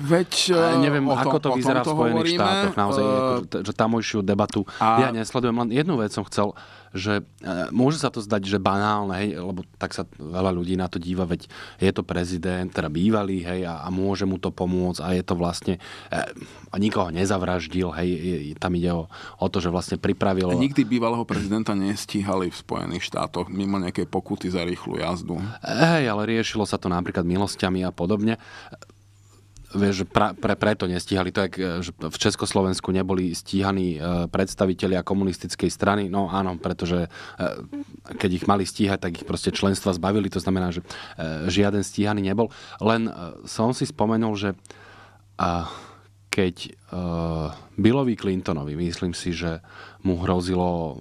Veď, a e, neviem, tom, ako to vyzerá v Spojených hovoríme. štátoch, naozaj, uh, že tamojšiu debatu. A... Ja nesledujem, len jednu vec som chcel, že e, môže sa to zdať, že banálne, hej, lebo tak sa veľa ľudí na to díva, veď je to prezident, teda bývalý, hej, a, a môže mu to pomôcť a je to vlastne, a nikoho nezavraždil, hej, tam ide o, o to, že vlastne pripravil... A nikdy bývalého prezidenta nestíhali v Spojených štátoch, mimo nejaké pokuty za rýchlu jazdu. Hej, ale riešilo sa to napríklad milosťami a podobne vieš, pra, pre, preto nestíhali. To je, eh, že v Československu neboli stíhaní eh, predstavitelia komunistickej strany. No áno, pretože eh, keď ich mali stíhať, tak ich proste členstva zbavili. To znamená, že žiaden stíhaný nebol. Len som si spomenul, že keď Billovi Clintonovi, myslím si, že mu hrozilo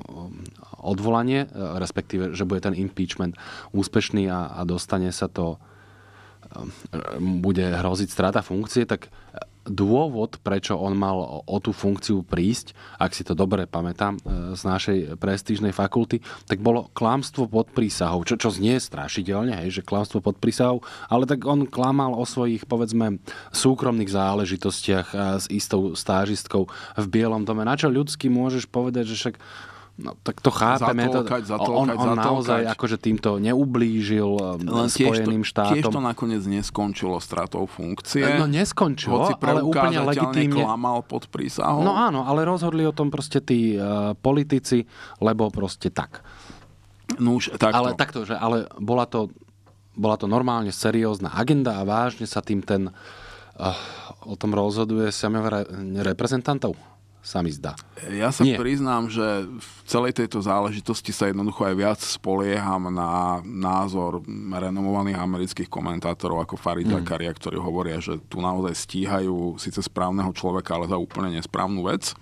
odvolanie, respektíve, že bude ten impeachment úspešný a, a dostane sa to Um, bude hroziť strata funkcie, tak dôvod, prečo on mal o tú funkciu prísť, ak si to dobre pamätám, e, z našej prestížnej fakulty, tak bolo klamstvo pod prísahou, čo, čo znie strašidelne, hej, že klamstvo pod prísahou, ale tak on klamal o svojich, povedzme, súkromných záležitostiach e, s istou stážistkou v Bielom dome, na čo ľudský môžeš povedať, že však No, tak to chápeme. Zatolkať, zatolkať, on, on zatolkať. naozaj akože týmto neublížil um, Len Spojeným tiež to, štátom. Tiež to nakoniec neskončilo stratou funkcie. No neskončilo, ale úplne legitímne. klamal pod prísahou. No áno, ale rozhodli o tom proste tí uh, politici, lebo proste tak. No už takto. Ale takto, že ale bola to, bola to normálne seriózna agenda a vážne sa tým ten uh, o tom rozhoduje sami reprezentantov sa mi zdá. Ja sa Nie. priznám, že v celej tejto záležitosti sa jednoducho aj viac spolieham na názor renomovaných amerických komentátorov ako Farid Zakaria, mm. ktorí hovoria, že tu naozaj stíhajú síce správneho človeka, ale za úplne nesprávnu vec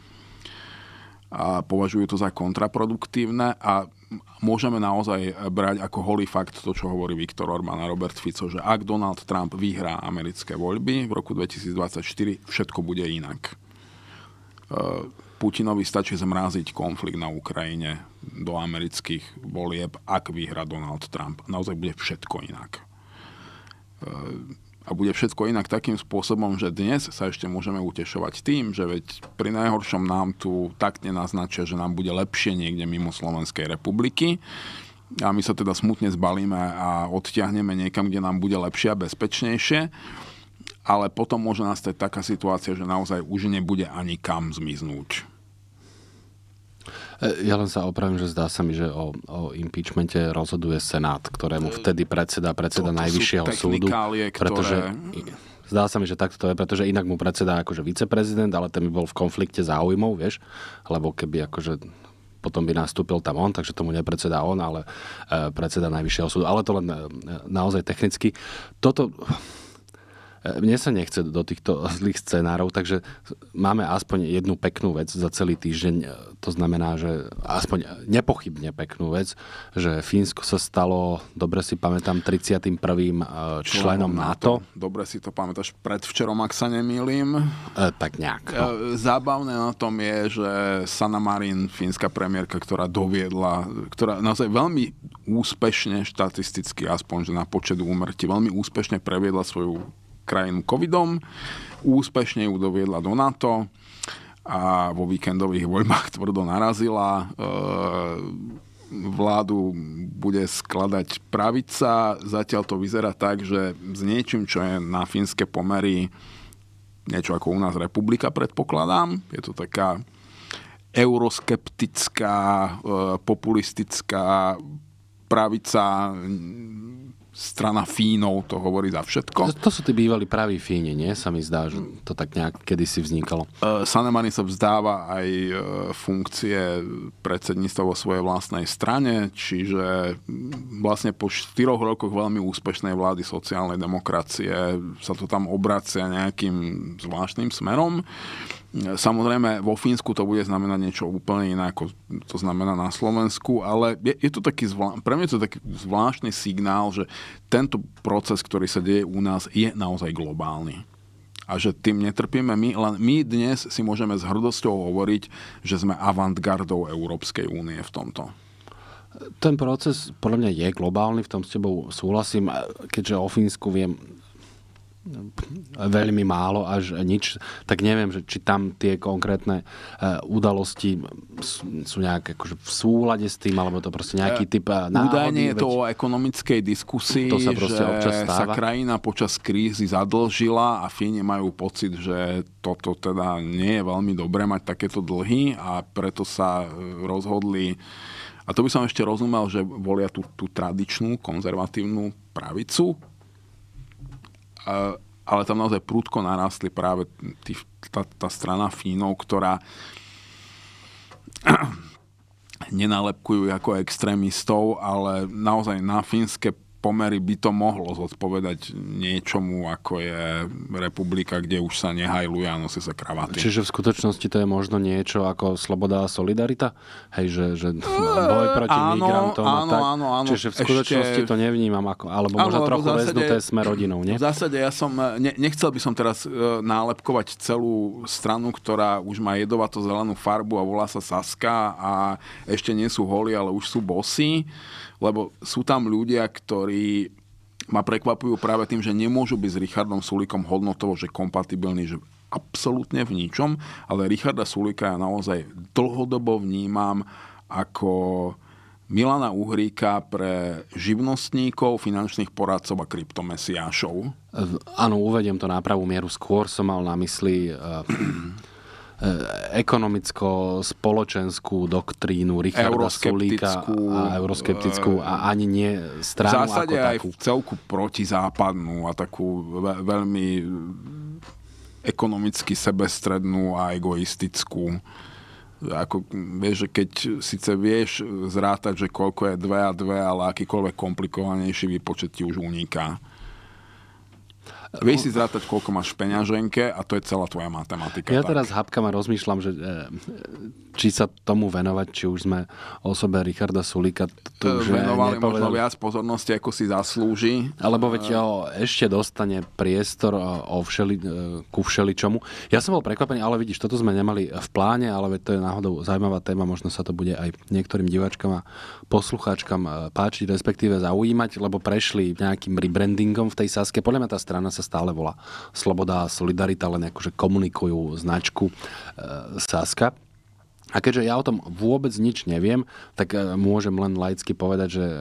a považujú to za kontraproduktívne a môžeme naozaj brať ako holý fakt to, čo hovorí Viktor Orbán a Robert Fico, že ak Donald Trump vyhrá americké voľby v roku 2024, všetko bude inak. Eh, Putinovi stačí zmraziť konflikt na Ukrajine do amerických volieb, ak vyhra Donald Trump. Naozaj bude všetko inak. Eh, a bude všetko inak takým spôsobom, že dnes sa ešte môžeme utešovať tým, že veď pri najhoršom nám tu tak nenaznačia, že nám bude lepšie niekde mimo Slovenskej republiky a my sa teda smutne zbalíme a odtiahneme niekam, kde nám bude lepšie a bezpečnejšie ale potom môže nastať taká situácia, že naozaj už nebude ani kam zmiznúť. E, ja len sa opravím, že zdá sa mi, že o, o impeachmente rozhoduje Senát, ktorému e, vtedy predseda, predseda Toto Najvyššieho súdu. Ktoré... Pretože, zdá sa mi, že takto to je, pretože inak mu predseda akože viceprezident, ale ten by bol v konflikte záujmov, vieš, lebo keby akože potom by nastúpil tam on, takže tomu nepredseda on, ale e, predseda Najvyššieho súdu. Ale to len naozaj technicky. Toto E, mne sa nechce do týchto zlých scenárov, takže máme aspoň jednu peknú vec za celý týždeň. E, to znamená, že aspoň nepochybne peknú vec, že Fínsko sa stalo, dobre si pamätám, 31. E, členom NATO. NATO. Dobre si to pamätáš, predvčerom, ak sa nemýlim. E, tak nejak. No. zábavné na tom je, že Sana Marin, fínska premiérka, ktorá doviedla, ktorá naozaj veľmi úspešne štatisticky, aspoň že na počet úmrtí, veľmi úspešne previedla svoju krajinu covidom, úspešne ju doviedla do NATO a vo víkendových voľbách [laughs] tvrdo narazila. E, vládu bude skladať pravica, zatiaľ to vyzerá tak, že s niečím, čo je na fínske pomery niečo ako u nás republika, predpokladám. Je to taká euroskeptická, e, populistická pravica strana Fínov to hovorí za všetko. To, to sú tí bývalí praví Fíni, nie? Sa mi zdá, že to tak nejak kedysi vznikalo. Uh, Sanemani sa vzdáva aj uh, funkcie predsedníctva vo svojej vlastnej strane, čiže mm, vlastne po štyroch rokoch veľmi úspešnej vlády sociálnej demokracie sa to tam obracia nejakým zvláštnym smerom. Samozrejme, vo Fínsku to bude znamenať niečo úplne iné, ako to znamená na Slovensku, ale je, je to taký zvlá... pre mňa je to taký zvláštny signál, že tento proces, ktorý sa deje u nás, je naozaj globálny a že tým netrpíme my, len my dnes si môžeme s hrdosťou hovoriť, že sme avantgardou Európskej únie v tomto. Ten proces podľa mňa je globálny, v tom s tebou súhlasím, keďže o Fínsku viem No, [clears throat] veľmi málo až nič, tak neviem, že či tam tie konkrétne e, udalosti sú nejak akože v súlade s tým, alebo to proste nejaký e, typ e, náhody. Údajne je to o ekonomickej diskusii, to sa že občas stáva. sa krajina počas krízy zadlžila a Fíne majú pocit, že toto teda nie je veľmi dobré mať takéto dlhy a preto sa rozhodli a to by som ešte rozumel, že volia tú, tú tradičnú konzervatívnu pravicu, ale tam naozaj prúdko narastli práve tí, tá, tá strana Fínov, ktorá [clears throat] nenalepkujú ako extrémistov, ale naozaj na fínske pomery by to mohlo zodpovedať niečomu, ako je republika, kde už sa nehajluje a nosí sa kravaty. Čiže v skutočnosti to je možno niečo ako sloboda a solidarita? Hej, že, že e, boj proti áno, migrantom áno, a tak. Áno, áno, Čiže v skutočnosti ešte... to nevnímam ako, alebo možno áno, trochu zásade, väznuté sme rodinou, nie? V zásade ja som, ne, nechcel by som teraz e, nálepkovať celú stranu, ktorá už má jedovato zelenú farbu a volá sa Saska a ešte nie sú holi, ale už sú bosí, lebo sú tam ľudia, ktorí ktorí ma prekvapujú práve tým, že nemôžu byť s Richardom Sulikom hodnotovo, že kompatibilní, že absolútne v ničom, ale Richarda Sulika ja naozaj dlhodobo vnímam ako Milana Uhríka pre živnostníkov, finančných poradcov a kryptomesiášov. Áno, uvediem to na pravú mieru. Skôr som mal na mysli eh, Eh, ekonomicko-spoločenskú doktrínu Richarda Sulíka a eh, euroskeptickú a ani nie stranu V zásade aj v celku protizápadnú a takú veľmi ekonomicky sebestrednú a egoistickú ako, vieš, že keď síce vieš zrátať, že koľko je 2 a 2, ale akýkoľvek komplikovanejší výpočet ti už uniká. Vieš si zrátať, koľko máš peňaženke a to je celá tvoja matematika. Ja tak. teraz hapkam a rozmýšľam, že, e, či sa tomu venovať, či už sme osobe Richarda Sulika to už venovali nepovedal. možno viac pozornosti, ako si zaslúži. Alebo veď jo, e, ešte dostane priestor e, o všeli, ku všeličomu. Ja som bol prekvapený, ale vidíš, toto sme nemali v pláne, ale veď to je náhodou zaujímavá téma, možno sa to bude aj niektorým diváčkam a poslucháčkam páčiť, respektíve zaujímať, lebo prešli nejakým rebrandingom v tej Saske. Podľa mňa tá strana sa stále volá Sloboda a Solidarita, len akože komunikujú značku e, Saska. A keďže ja o tom vôbec nič neviem, tak e, môžem len laicky povedať, že e,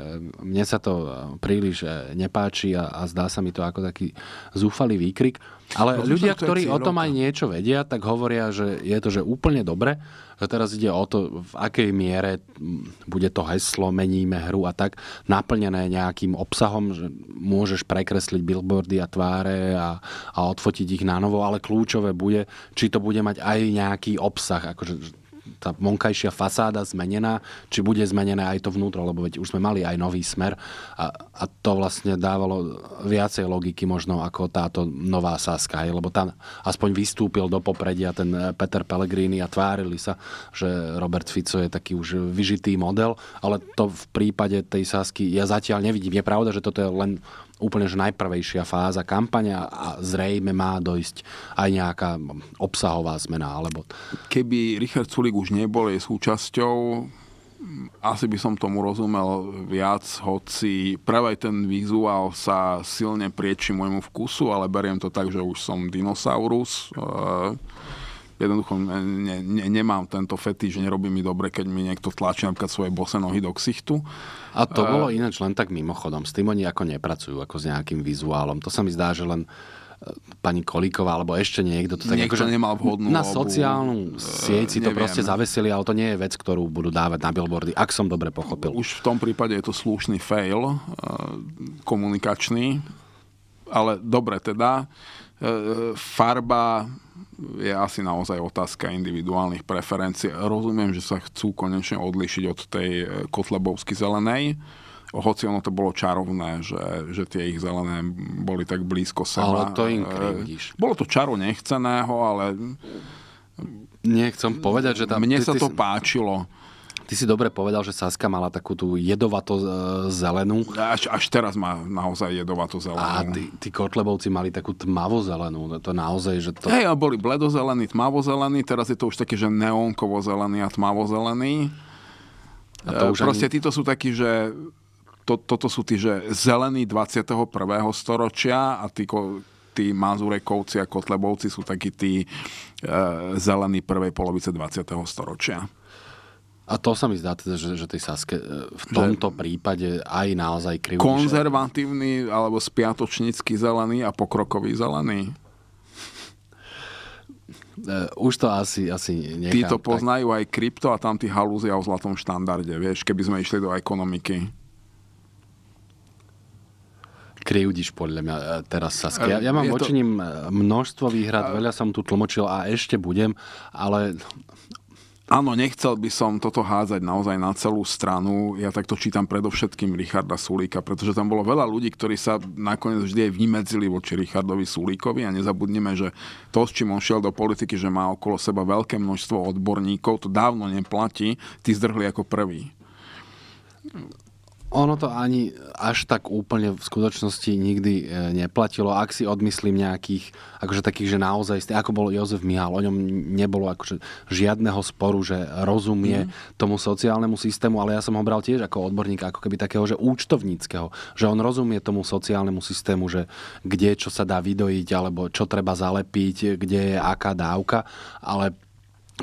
mne sa to e, príliš nepáči a, a zdá sa mi to ako taký zúfalý výkrik. Ale no, ľudia, ktorí o tom aj niečo vedia, tak hovoria, že je to že úplne dobre, že teraz ide o to, v akej miere mm, bude to heslo, meníme hru a tak, naplnené nejakým obsahom, že môžeš prekresliť billboardy a tváre a, a odfotiť ich na novo, ale kľúčové bude, či to bude mať aj nejaký obsah, akože tá vonkajšia fasáda zmenená, či bude zmenené aj to vnútro, lebo veď už sme mali aj nový smer a, a to vlastne dávalo viacej logiky možno ako táto nová Saska, hej, lebo tam aspoň vystúpil do popredia ten eh, Peter Pellegrini a tvárili sa, že Robert Fico je taký už vyžitý model, ale to v prípade tej Sasky ja zatiaľ nevidím. Je pravda, že toto je len úplne že najprvejšia fáza kampania a zrejme má dojsť aj nejaká obsahová zmena. Alebo... Keby Richard Sulik už nebol jej súčasťou, asi by som tomu rozumel viac, hoci práve aj ten vizuál sa silne prieči môjmu vkusu, ale beriem to tak, že už som dinosaurus. E- jednoducho ne, ne, nemám tento fetiš, nerobí mi dobre, keď mi niekto tlačí napríklad svoje bose nohy do ksichtu. A to bolo ináč len tak mimochodom. S tým oni ako nepracujú, ako s nejakým vizuálom. To sa mi zdá, že len e, pani Kolíková, alebo ešte niekto to tak niekto akože, nemal vhodnú na sociálnu e, sieť si to proste no. zavesili, ale to nie je vec, ktorú budú dávať na billboardy, ak som dobre pochopil. Už v tom prípade je to slušný fail e, komunikačný, ale dobre teda E, farba je asi naozaj otázka individuálnych preferencií. Rozumiem, že sa chcú konečne odlišiť od tej e, kotlebovsky zelenej, hoci ono to bolo čarovné, že, že tie ich zelené boli tak blízko seba. Ale to im krivdíš. E, bolo to čaru nechceného, ale... Nechcem povedať, že tam... Mne ty, sa ty, to páčilo. Ty si dobre povedal, že Saska mala takú tú jedovato e, zelenú. Až, až teraz má naozaj jedovato zelenú. A tí, tí kotlebovci mali takú tmavo zelenú. No to naozaj, že to... Hej, boli bledozelení, tmavozelení, teraz je to už také, že neónkovo zelený a zelený. A to e, už Proste ani... títo sú takí, že to, toto sú tí, že zelení 21. storočia a tí tí Mazurekovci a Kotlebovci sú takí tí e, zelení prvej polovice 20. storočia. A to sa mi zdá teda, že, že tej Saske e, v tomto že prípade aj naozaj krivú. Konzervatívny alebo spiatočnícky zelený a pokrokový zelený. Uh, už to asi, asi nechám. to poznajú tak... aj krypto a tam tí halúzia o zlatom štandarde, vieš, keby sme išli do ekonomiky. Krivdiš podľa mňa e, teraz Saskia. Ja, ja mám voči to... ním množstvo výhrad, a... veľa som tu tlmočil a ešte budem, ale Áno, nechcel by som toto házať naozaj na celú stranu. Ja takto čítam predovšetkým Richarda Sulíka, pretože tam bolo veľa ľudí, ktorí sa nakoniec vždy aj vymedzili voči Richardovi Sulíkovi a nezabudnime, že to, s čím on šiel do politiky, že má okolo seba veľké množstvo odborníkov, to dávno neplatí, tí zdrhli ako prvý ono to ani až tak úplne v skutočnosti nikdy e, neplatilo. Ak si odmyslím nejakých, akože takých, že naozaj, ako bol Jozef Mihal, o ňom nebolo akože žiadneho sporu, že rozumie mm. tomu sociálnemu systému, ale ja som ho bral tiež ako odborníka, ako keby takého, že účtovníckého, že on rozumie tomu sociálnemu systému, že kde čo sa dá vydojiť, alebo čo treba zalepiť, kde je aká dávka, ale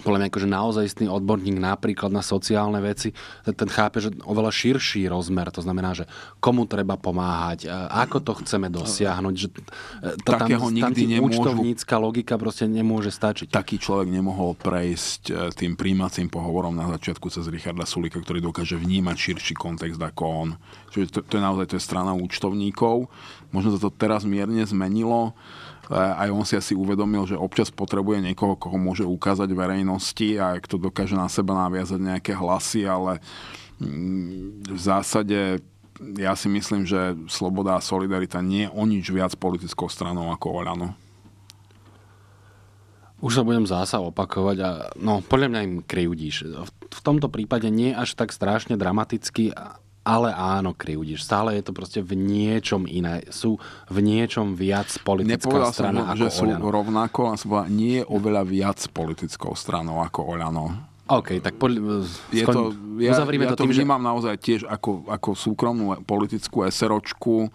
podľa mňa akože naozaj istný odborník napríklad na sociálne veci, ten chápe, že oveľa širší rozmer, to znamená, že komu treba pomáhať, e, ako to chceme dosiahnuť, že e, to, tam, nikdy tam účtovnícka logika proste nemôže stačiť. Taký človek nemohol prejsť e, tým príjímacím pohovorom na začiatku cez Richarda Sulika, ktorý dokáže vnímať širší kontext ako on. Čiže to, to je naozaj to je strana účtovníkov. Možno sa to teraz mierne zmenilo, aj on si asi uvedomil, že občas potrebuje niekoho, koho môže ukázať verejnosti a kto dokáže na seba naviazať nejaké hlasy, ale mm, v zásade ja si myslím, že Sloboda a Solidarita nie je o nič viac politickou stranou ako Oľano. Už sa budem zása opakovať a no, podľa mňa im kryjúdíš. V tomto prípade nie až tak strašne dramaticky, ale áno, krivdíš. Stále je to proste v niečom iné. Sú v niečom viac politická Nepovedal strana som, ako že sú Oľano. rovnako, a som povedal, nie je oveľa viac politickou stranou ako Oľano. OK, tak poď, je skon... to, ja, uzavrime ja to tým, to vnímam že... naozaj tiež ako, ako súkromnú politickú SROčku,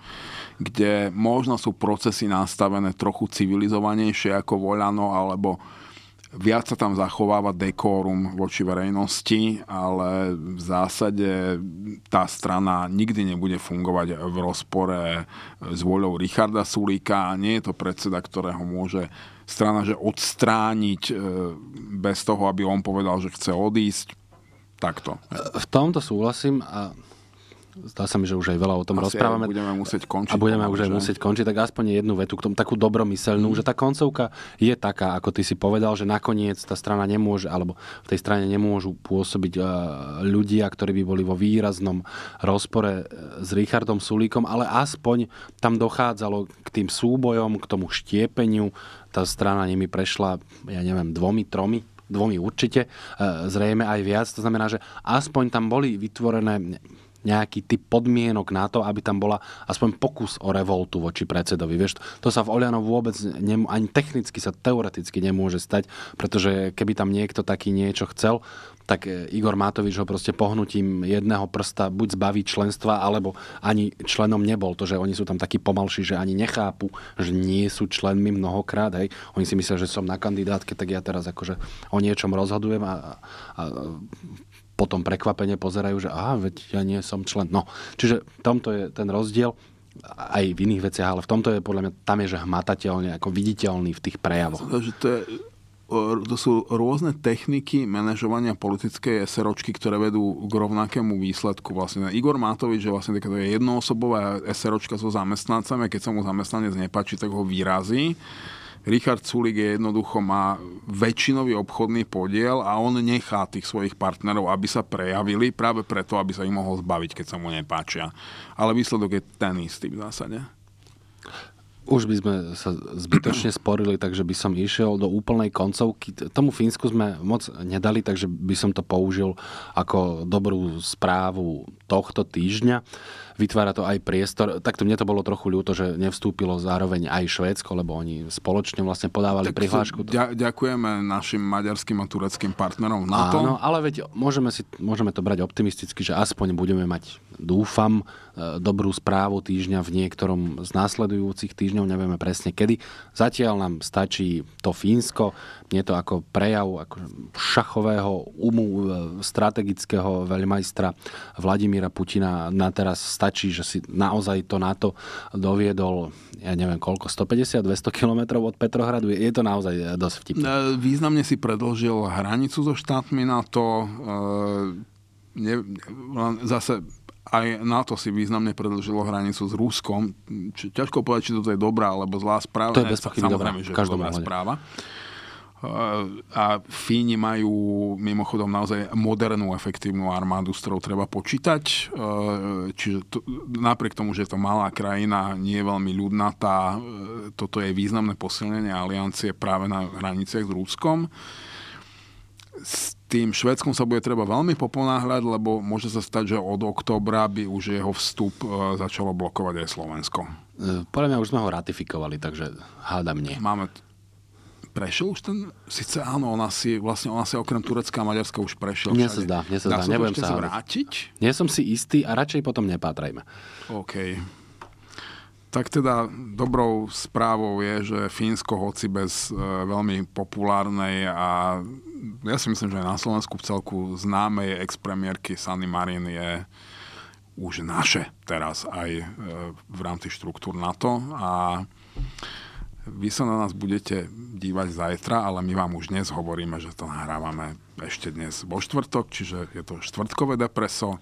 kde možno sú procesy nastavené trochu civilizovanejšie ako voľano, alebo Viac sa tam zachováva dekórum voči verejnosti, ale v zásade tá strana nikdy nebude fungovať v rozpore s voľou Richarda Sulíka. Nie je to predseda, ktorého môže strana že odstrániť e, bez toho, aby on povedal, že chce odísť. Takto. V tomto súhlasím a zdá sa mi, že už aj veľa o tom Asi rozprávame. budeme musieť končiť. A budeme už aj musieť končiť, tak aspoň jednu vetu k tomu takú dobromyselnú, mm. že tá koncovka je taká, ako ty si povedal, že nakoniec tá strana nemôže, alebo v tej strane nemôžu pôsobiť e, ľudia, ktorí by boli vo výraznom rozpore e, s Richardom Sulíkom, ale aspoň tam dochádzalo k tým súbojom, k tomu štiepeniu. Tá strana nimi prešla, ja neviem, dvomi, tromi dvomi určite, e, zrejme aj viac. To znamená, že aspoň tam boli vytvorené nejaký typ podmienok na to, aby tam bola aspoň pokus o revoltu voči predsedovi. Vieš, to sa v Oliano vôbec nemu, ani technicky sa teoreticky nemôže stať, pretože keby tam niekto taký niečo chcel, tak e, Igor Matovič ho proste pohnutím jedného prsta buď zbaví členstva, alebo ani členom nebol. To, že oni sú tam takí pomalší, že ani nechápu, že nie sú členmi mnohokrát. Hej. Oni si myslia, že som na kandidátke, tak ja teraz akože o niečom rozhodujem a, a potom prekvapene pozerajú, že aha, veď ja nie som člen. No, čiže tomto je ten rozdiel aj v iných veciach, ale v tomto je podľa mňa, tam je, že hmatateľne, ako viditeľný v tých prejavoch. Že to, je, e, to sú rôzne techniky manažovania politickej SROčky, ktoré vedú k rovnakému výsledku. Vlastne Igor Matovič je vlastne taká je jednoosobová SROčka so zamestnancami, keď sa mu zamestnanec nepáči, tak ho vyrazí Richard Sulik je jednoducho má väčšinový obchodný podiel a on nechá tých svojich partnerov, aby sa prejavili práve preto, aby sa ich mohol zbaviť, keď sa mu nepáčia. Ale výsledok je ten istý v zásade. Už by sme sa zbytočne sporili, takže by som išiel do úplnej koncovky. Tomu Fínsku sme moc nedali, takže by som to použil ako dobrú správu tohto týždňa vytvára to aj priestor. Takto mne to bolo trochu ľúto, že nevstúpilo zároveň aj Švédsko, lebo oni spoločne vlastne podávali tak prihlášku. To... ďakujeme našim maďarským a tureckým partnerom na to. Áno, ale veď môžeme, si, môžeme to brať optimisticky, že aspoň budeme mať, dúfam, e, dobrú správu týždňa v niektorom z následujúcich týždňov, nevieme presne kedy. Zatiaľ nám stačí to Fínsko, je to ako prejav ako šachového umu e, strategického veľmajstra Vladimíra Putina. Na teraz stačí, že si naozaj to na to doviedol, ja neviem koľko, 150-200 kilometrov od Petrohradu. Je to naozaj e, dosť vtipné. E, významne si predlžil hranicu so štátmi to. Ne, zase aj NATO si významne predlžilo hranicu s Ruskom. ťažko povedať, či toto je dobrá alebo zlá správa. To je bez Samozrejme, dobrá. že je dobrá správa. správa. Eh, a Fíni majú mimochodom naozaj modernú efektívnu armádu, s ktorou treba počítať. Eh, čiže to, napriek tomu, že je to malá krajina, nie je veľmi ľudná, tá, eh, toto je významné posilnenie aliancie práve na hraniciach s Rúskom. S tým Švedskom sa bude treba veľmi poponáhľať, lebo môže sa stať, že od oktobra by už jeho vstup začalo blokovať aj Slovensko. Podľa mňa už sme ho ratifikovali, takže hádam nie. Máme, prešiel už ten, síce áno, ona si, vlastne ona si okrem Turecka a Maďarska už prešiel. Mne sa zdá, mne sa zdá, nebudem sa vrátiť? Nie som si istý a radšej potom nepátrajme. OK. Tak teda dobrou správou je, že Fínsko, hoci bez e, veľmi populárnej a ja si myslím, že aj na Slovensku v celku známej ex-premiérky Sany Marin je už naše teraz aj e, v rámci štruktúr NATO a vy sa na nás budete dívať zajtra, ale my vám už dnes hovoríme, že to nahrávame ešte dnes vo štvrtok, čiže je to štvrtkové depreso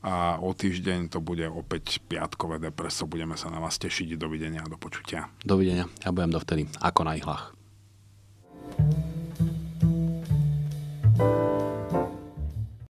a o týždeň to bude opäť piatkové depreso. Budeme sa na vás tešiť. Dovidenia a do počutia. Dovidenia. Ja budem dovtedy ako na ihlách. thank you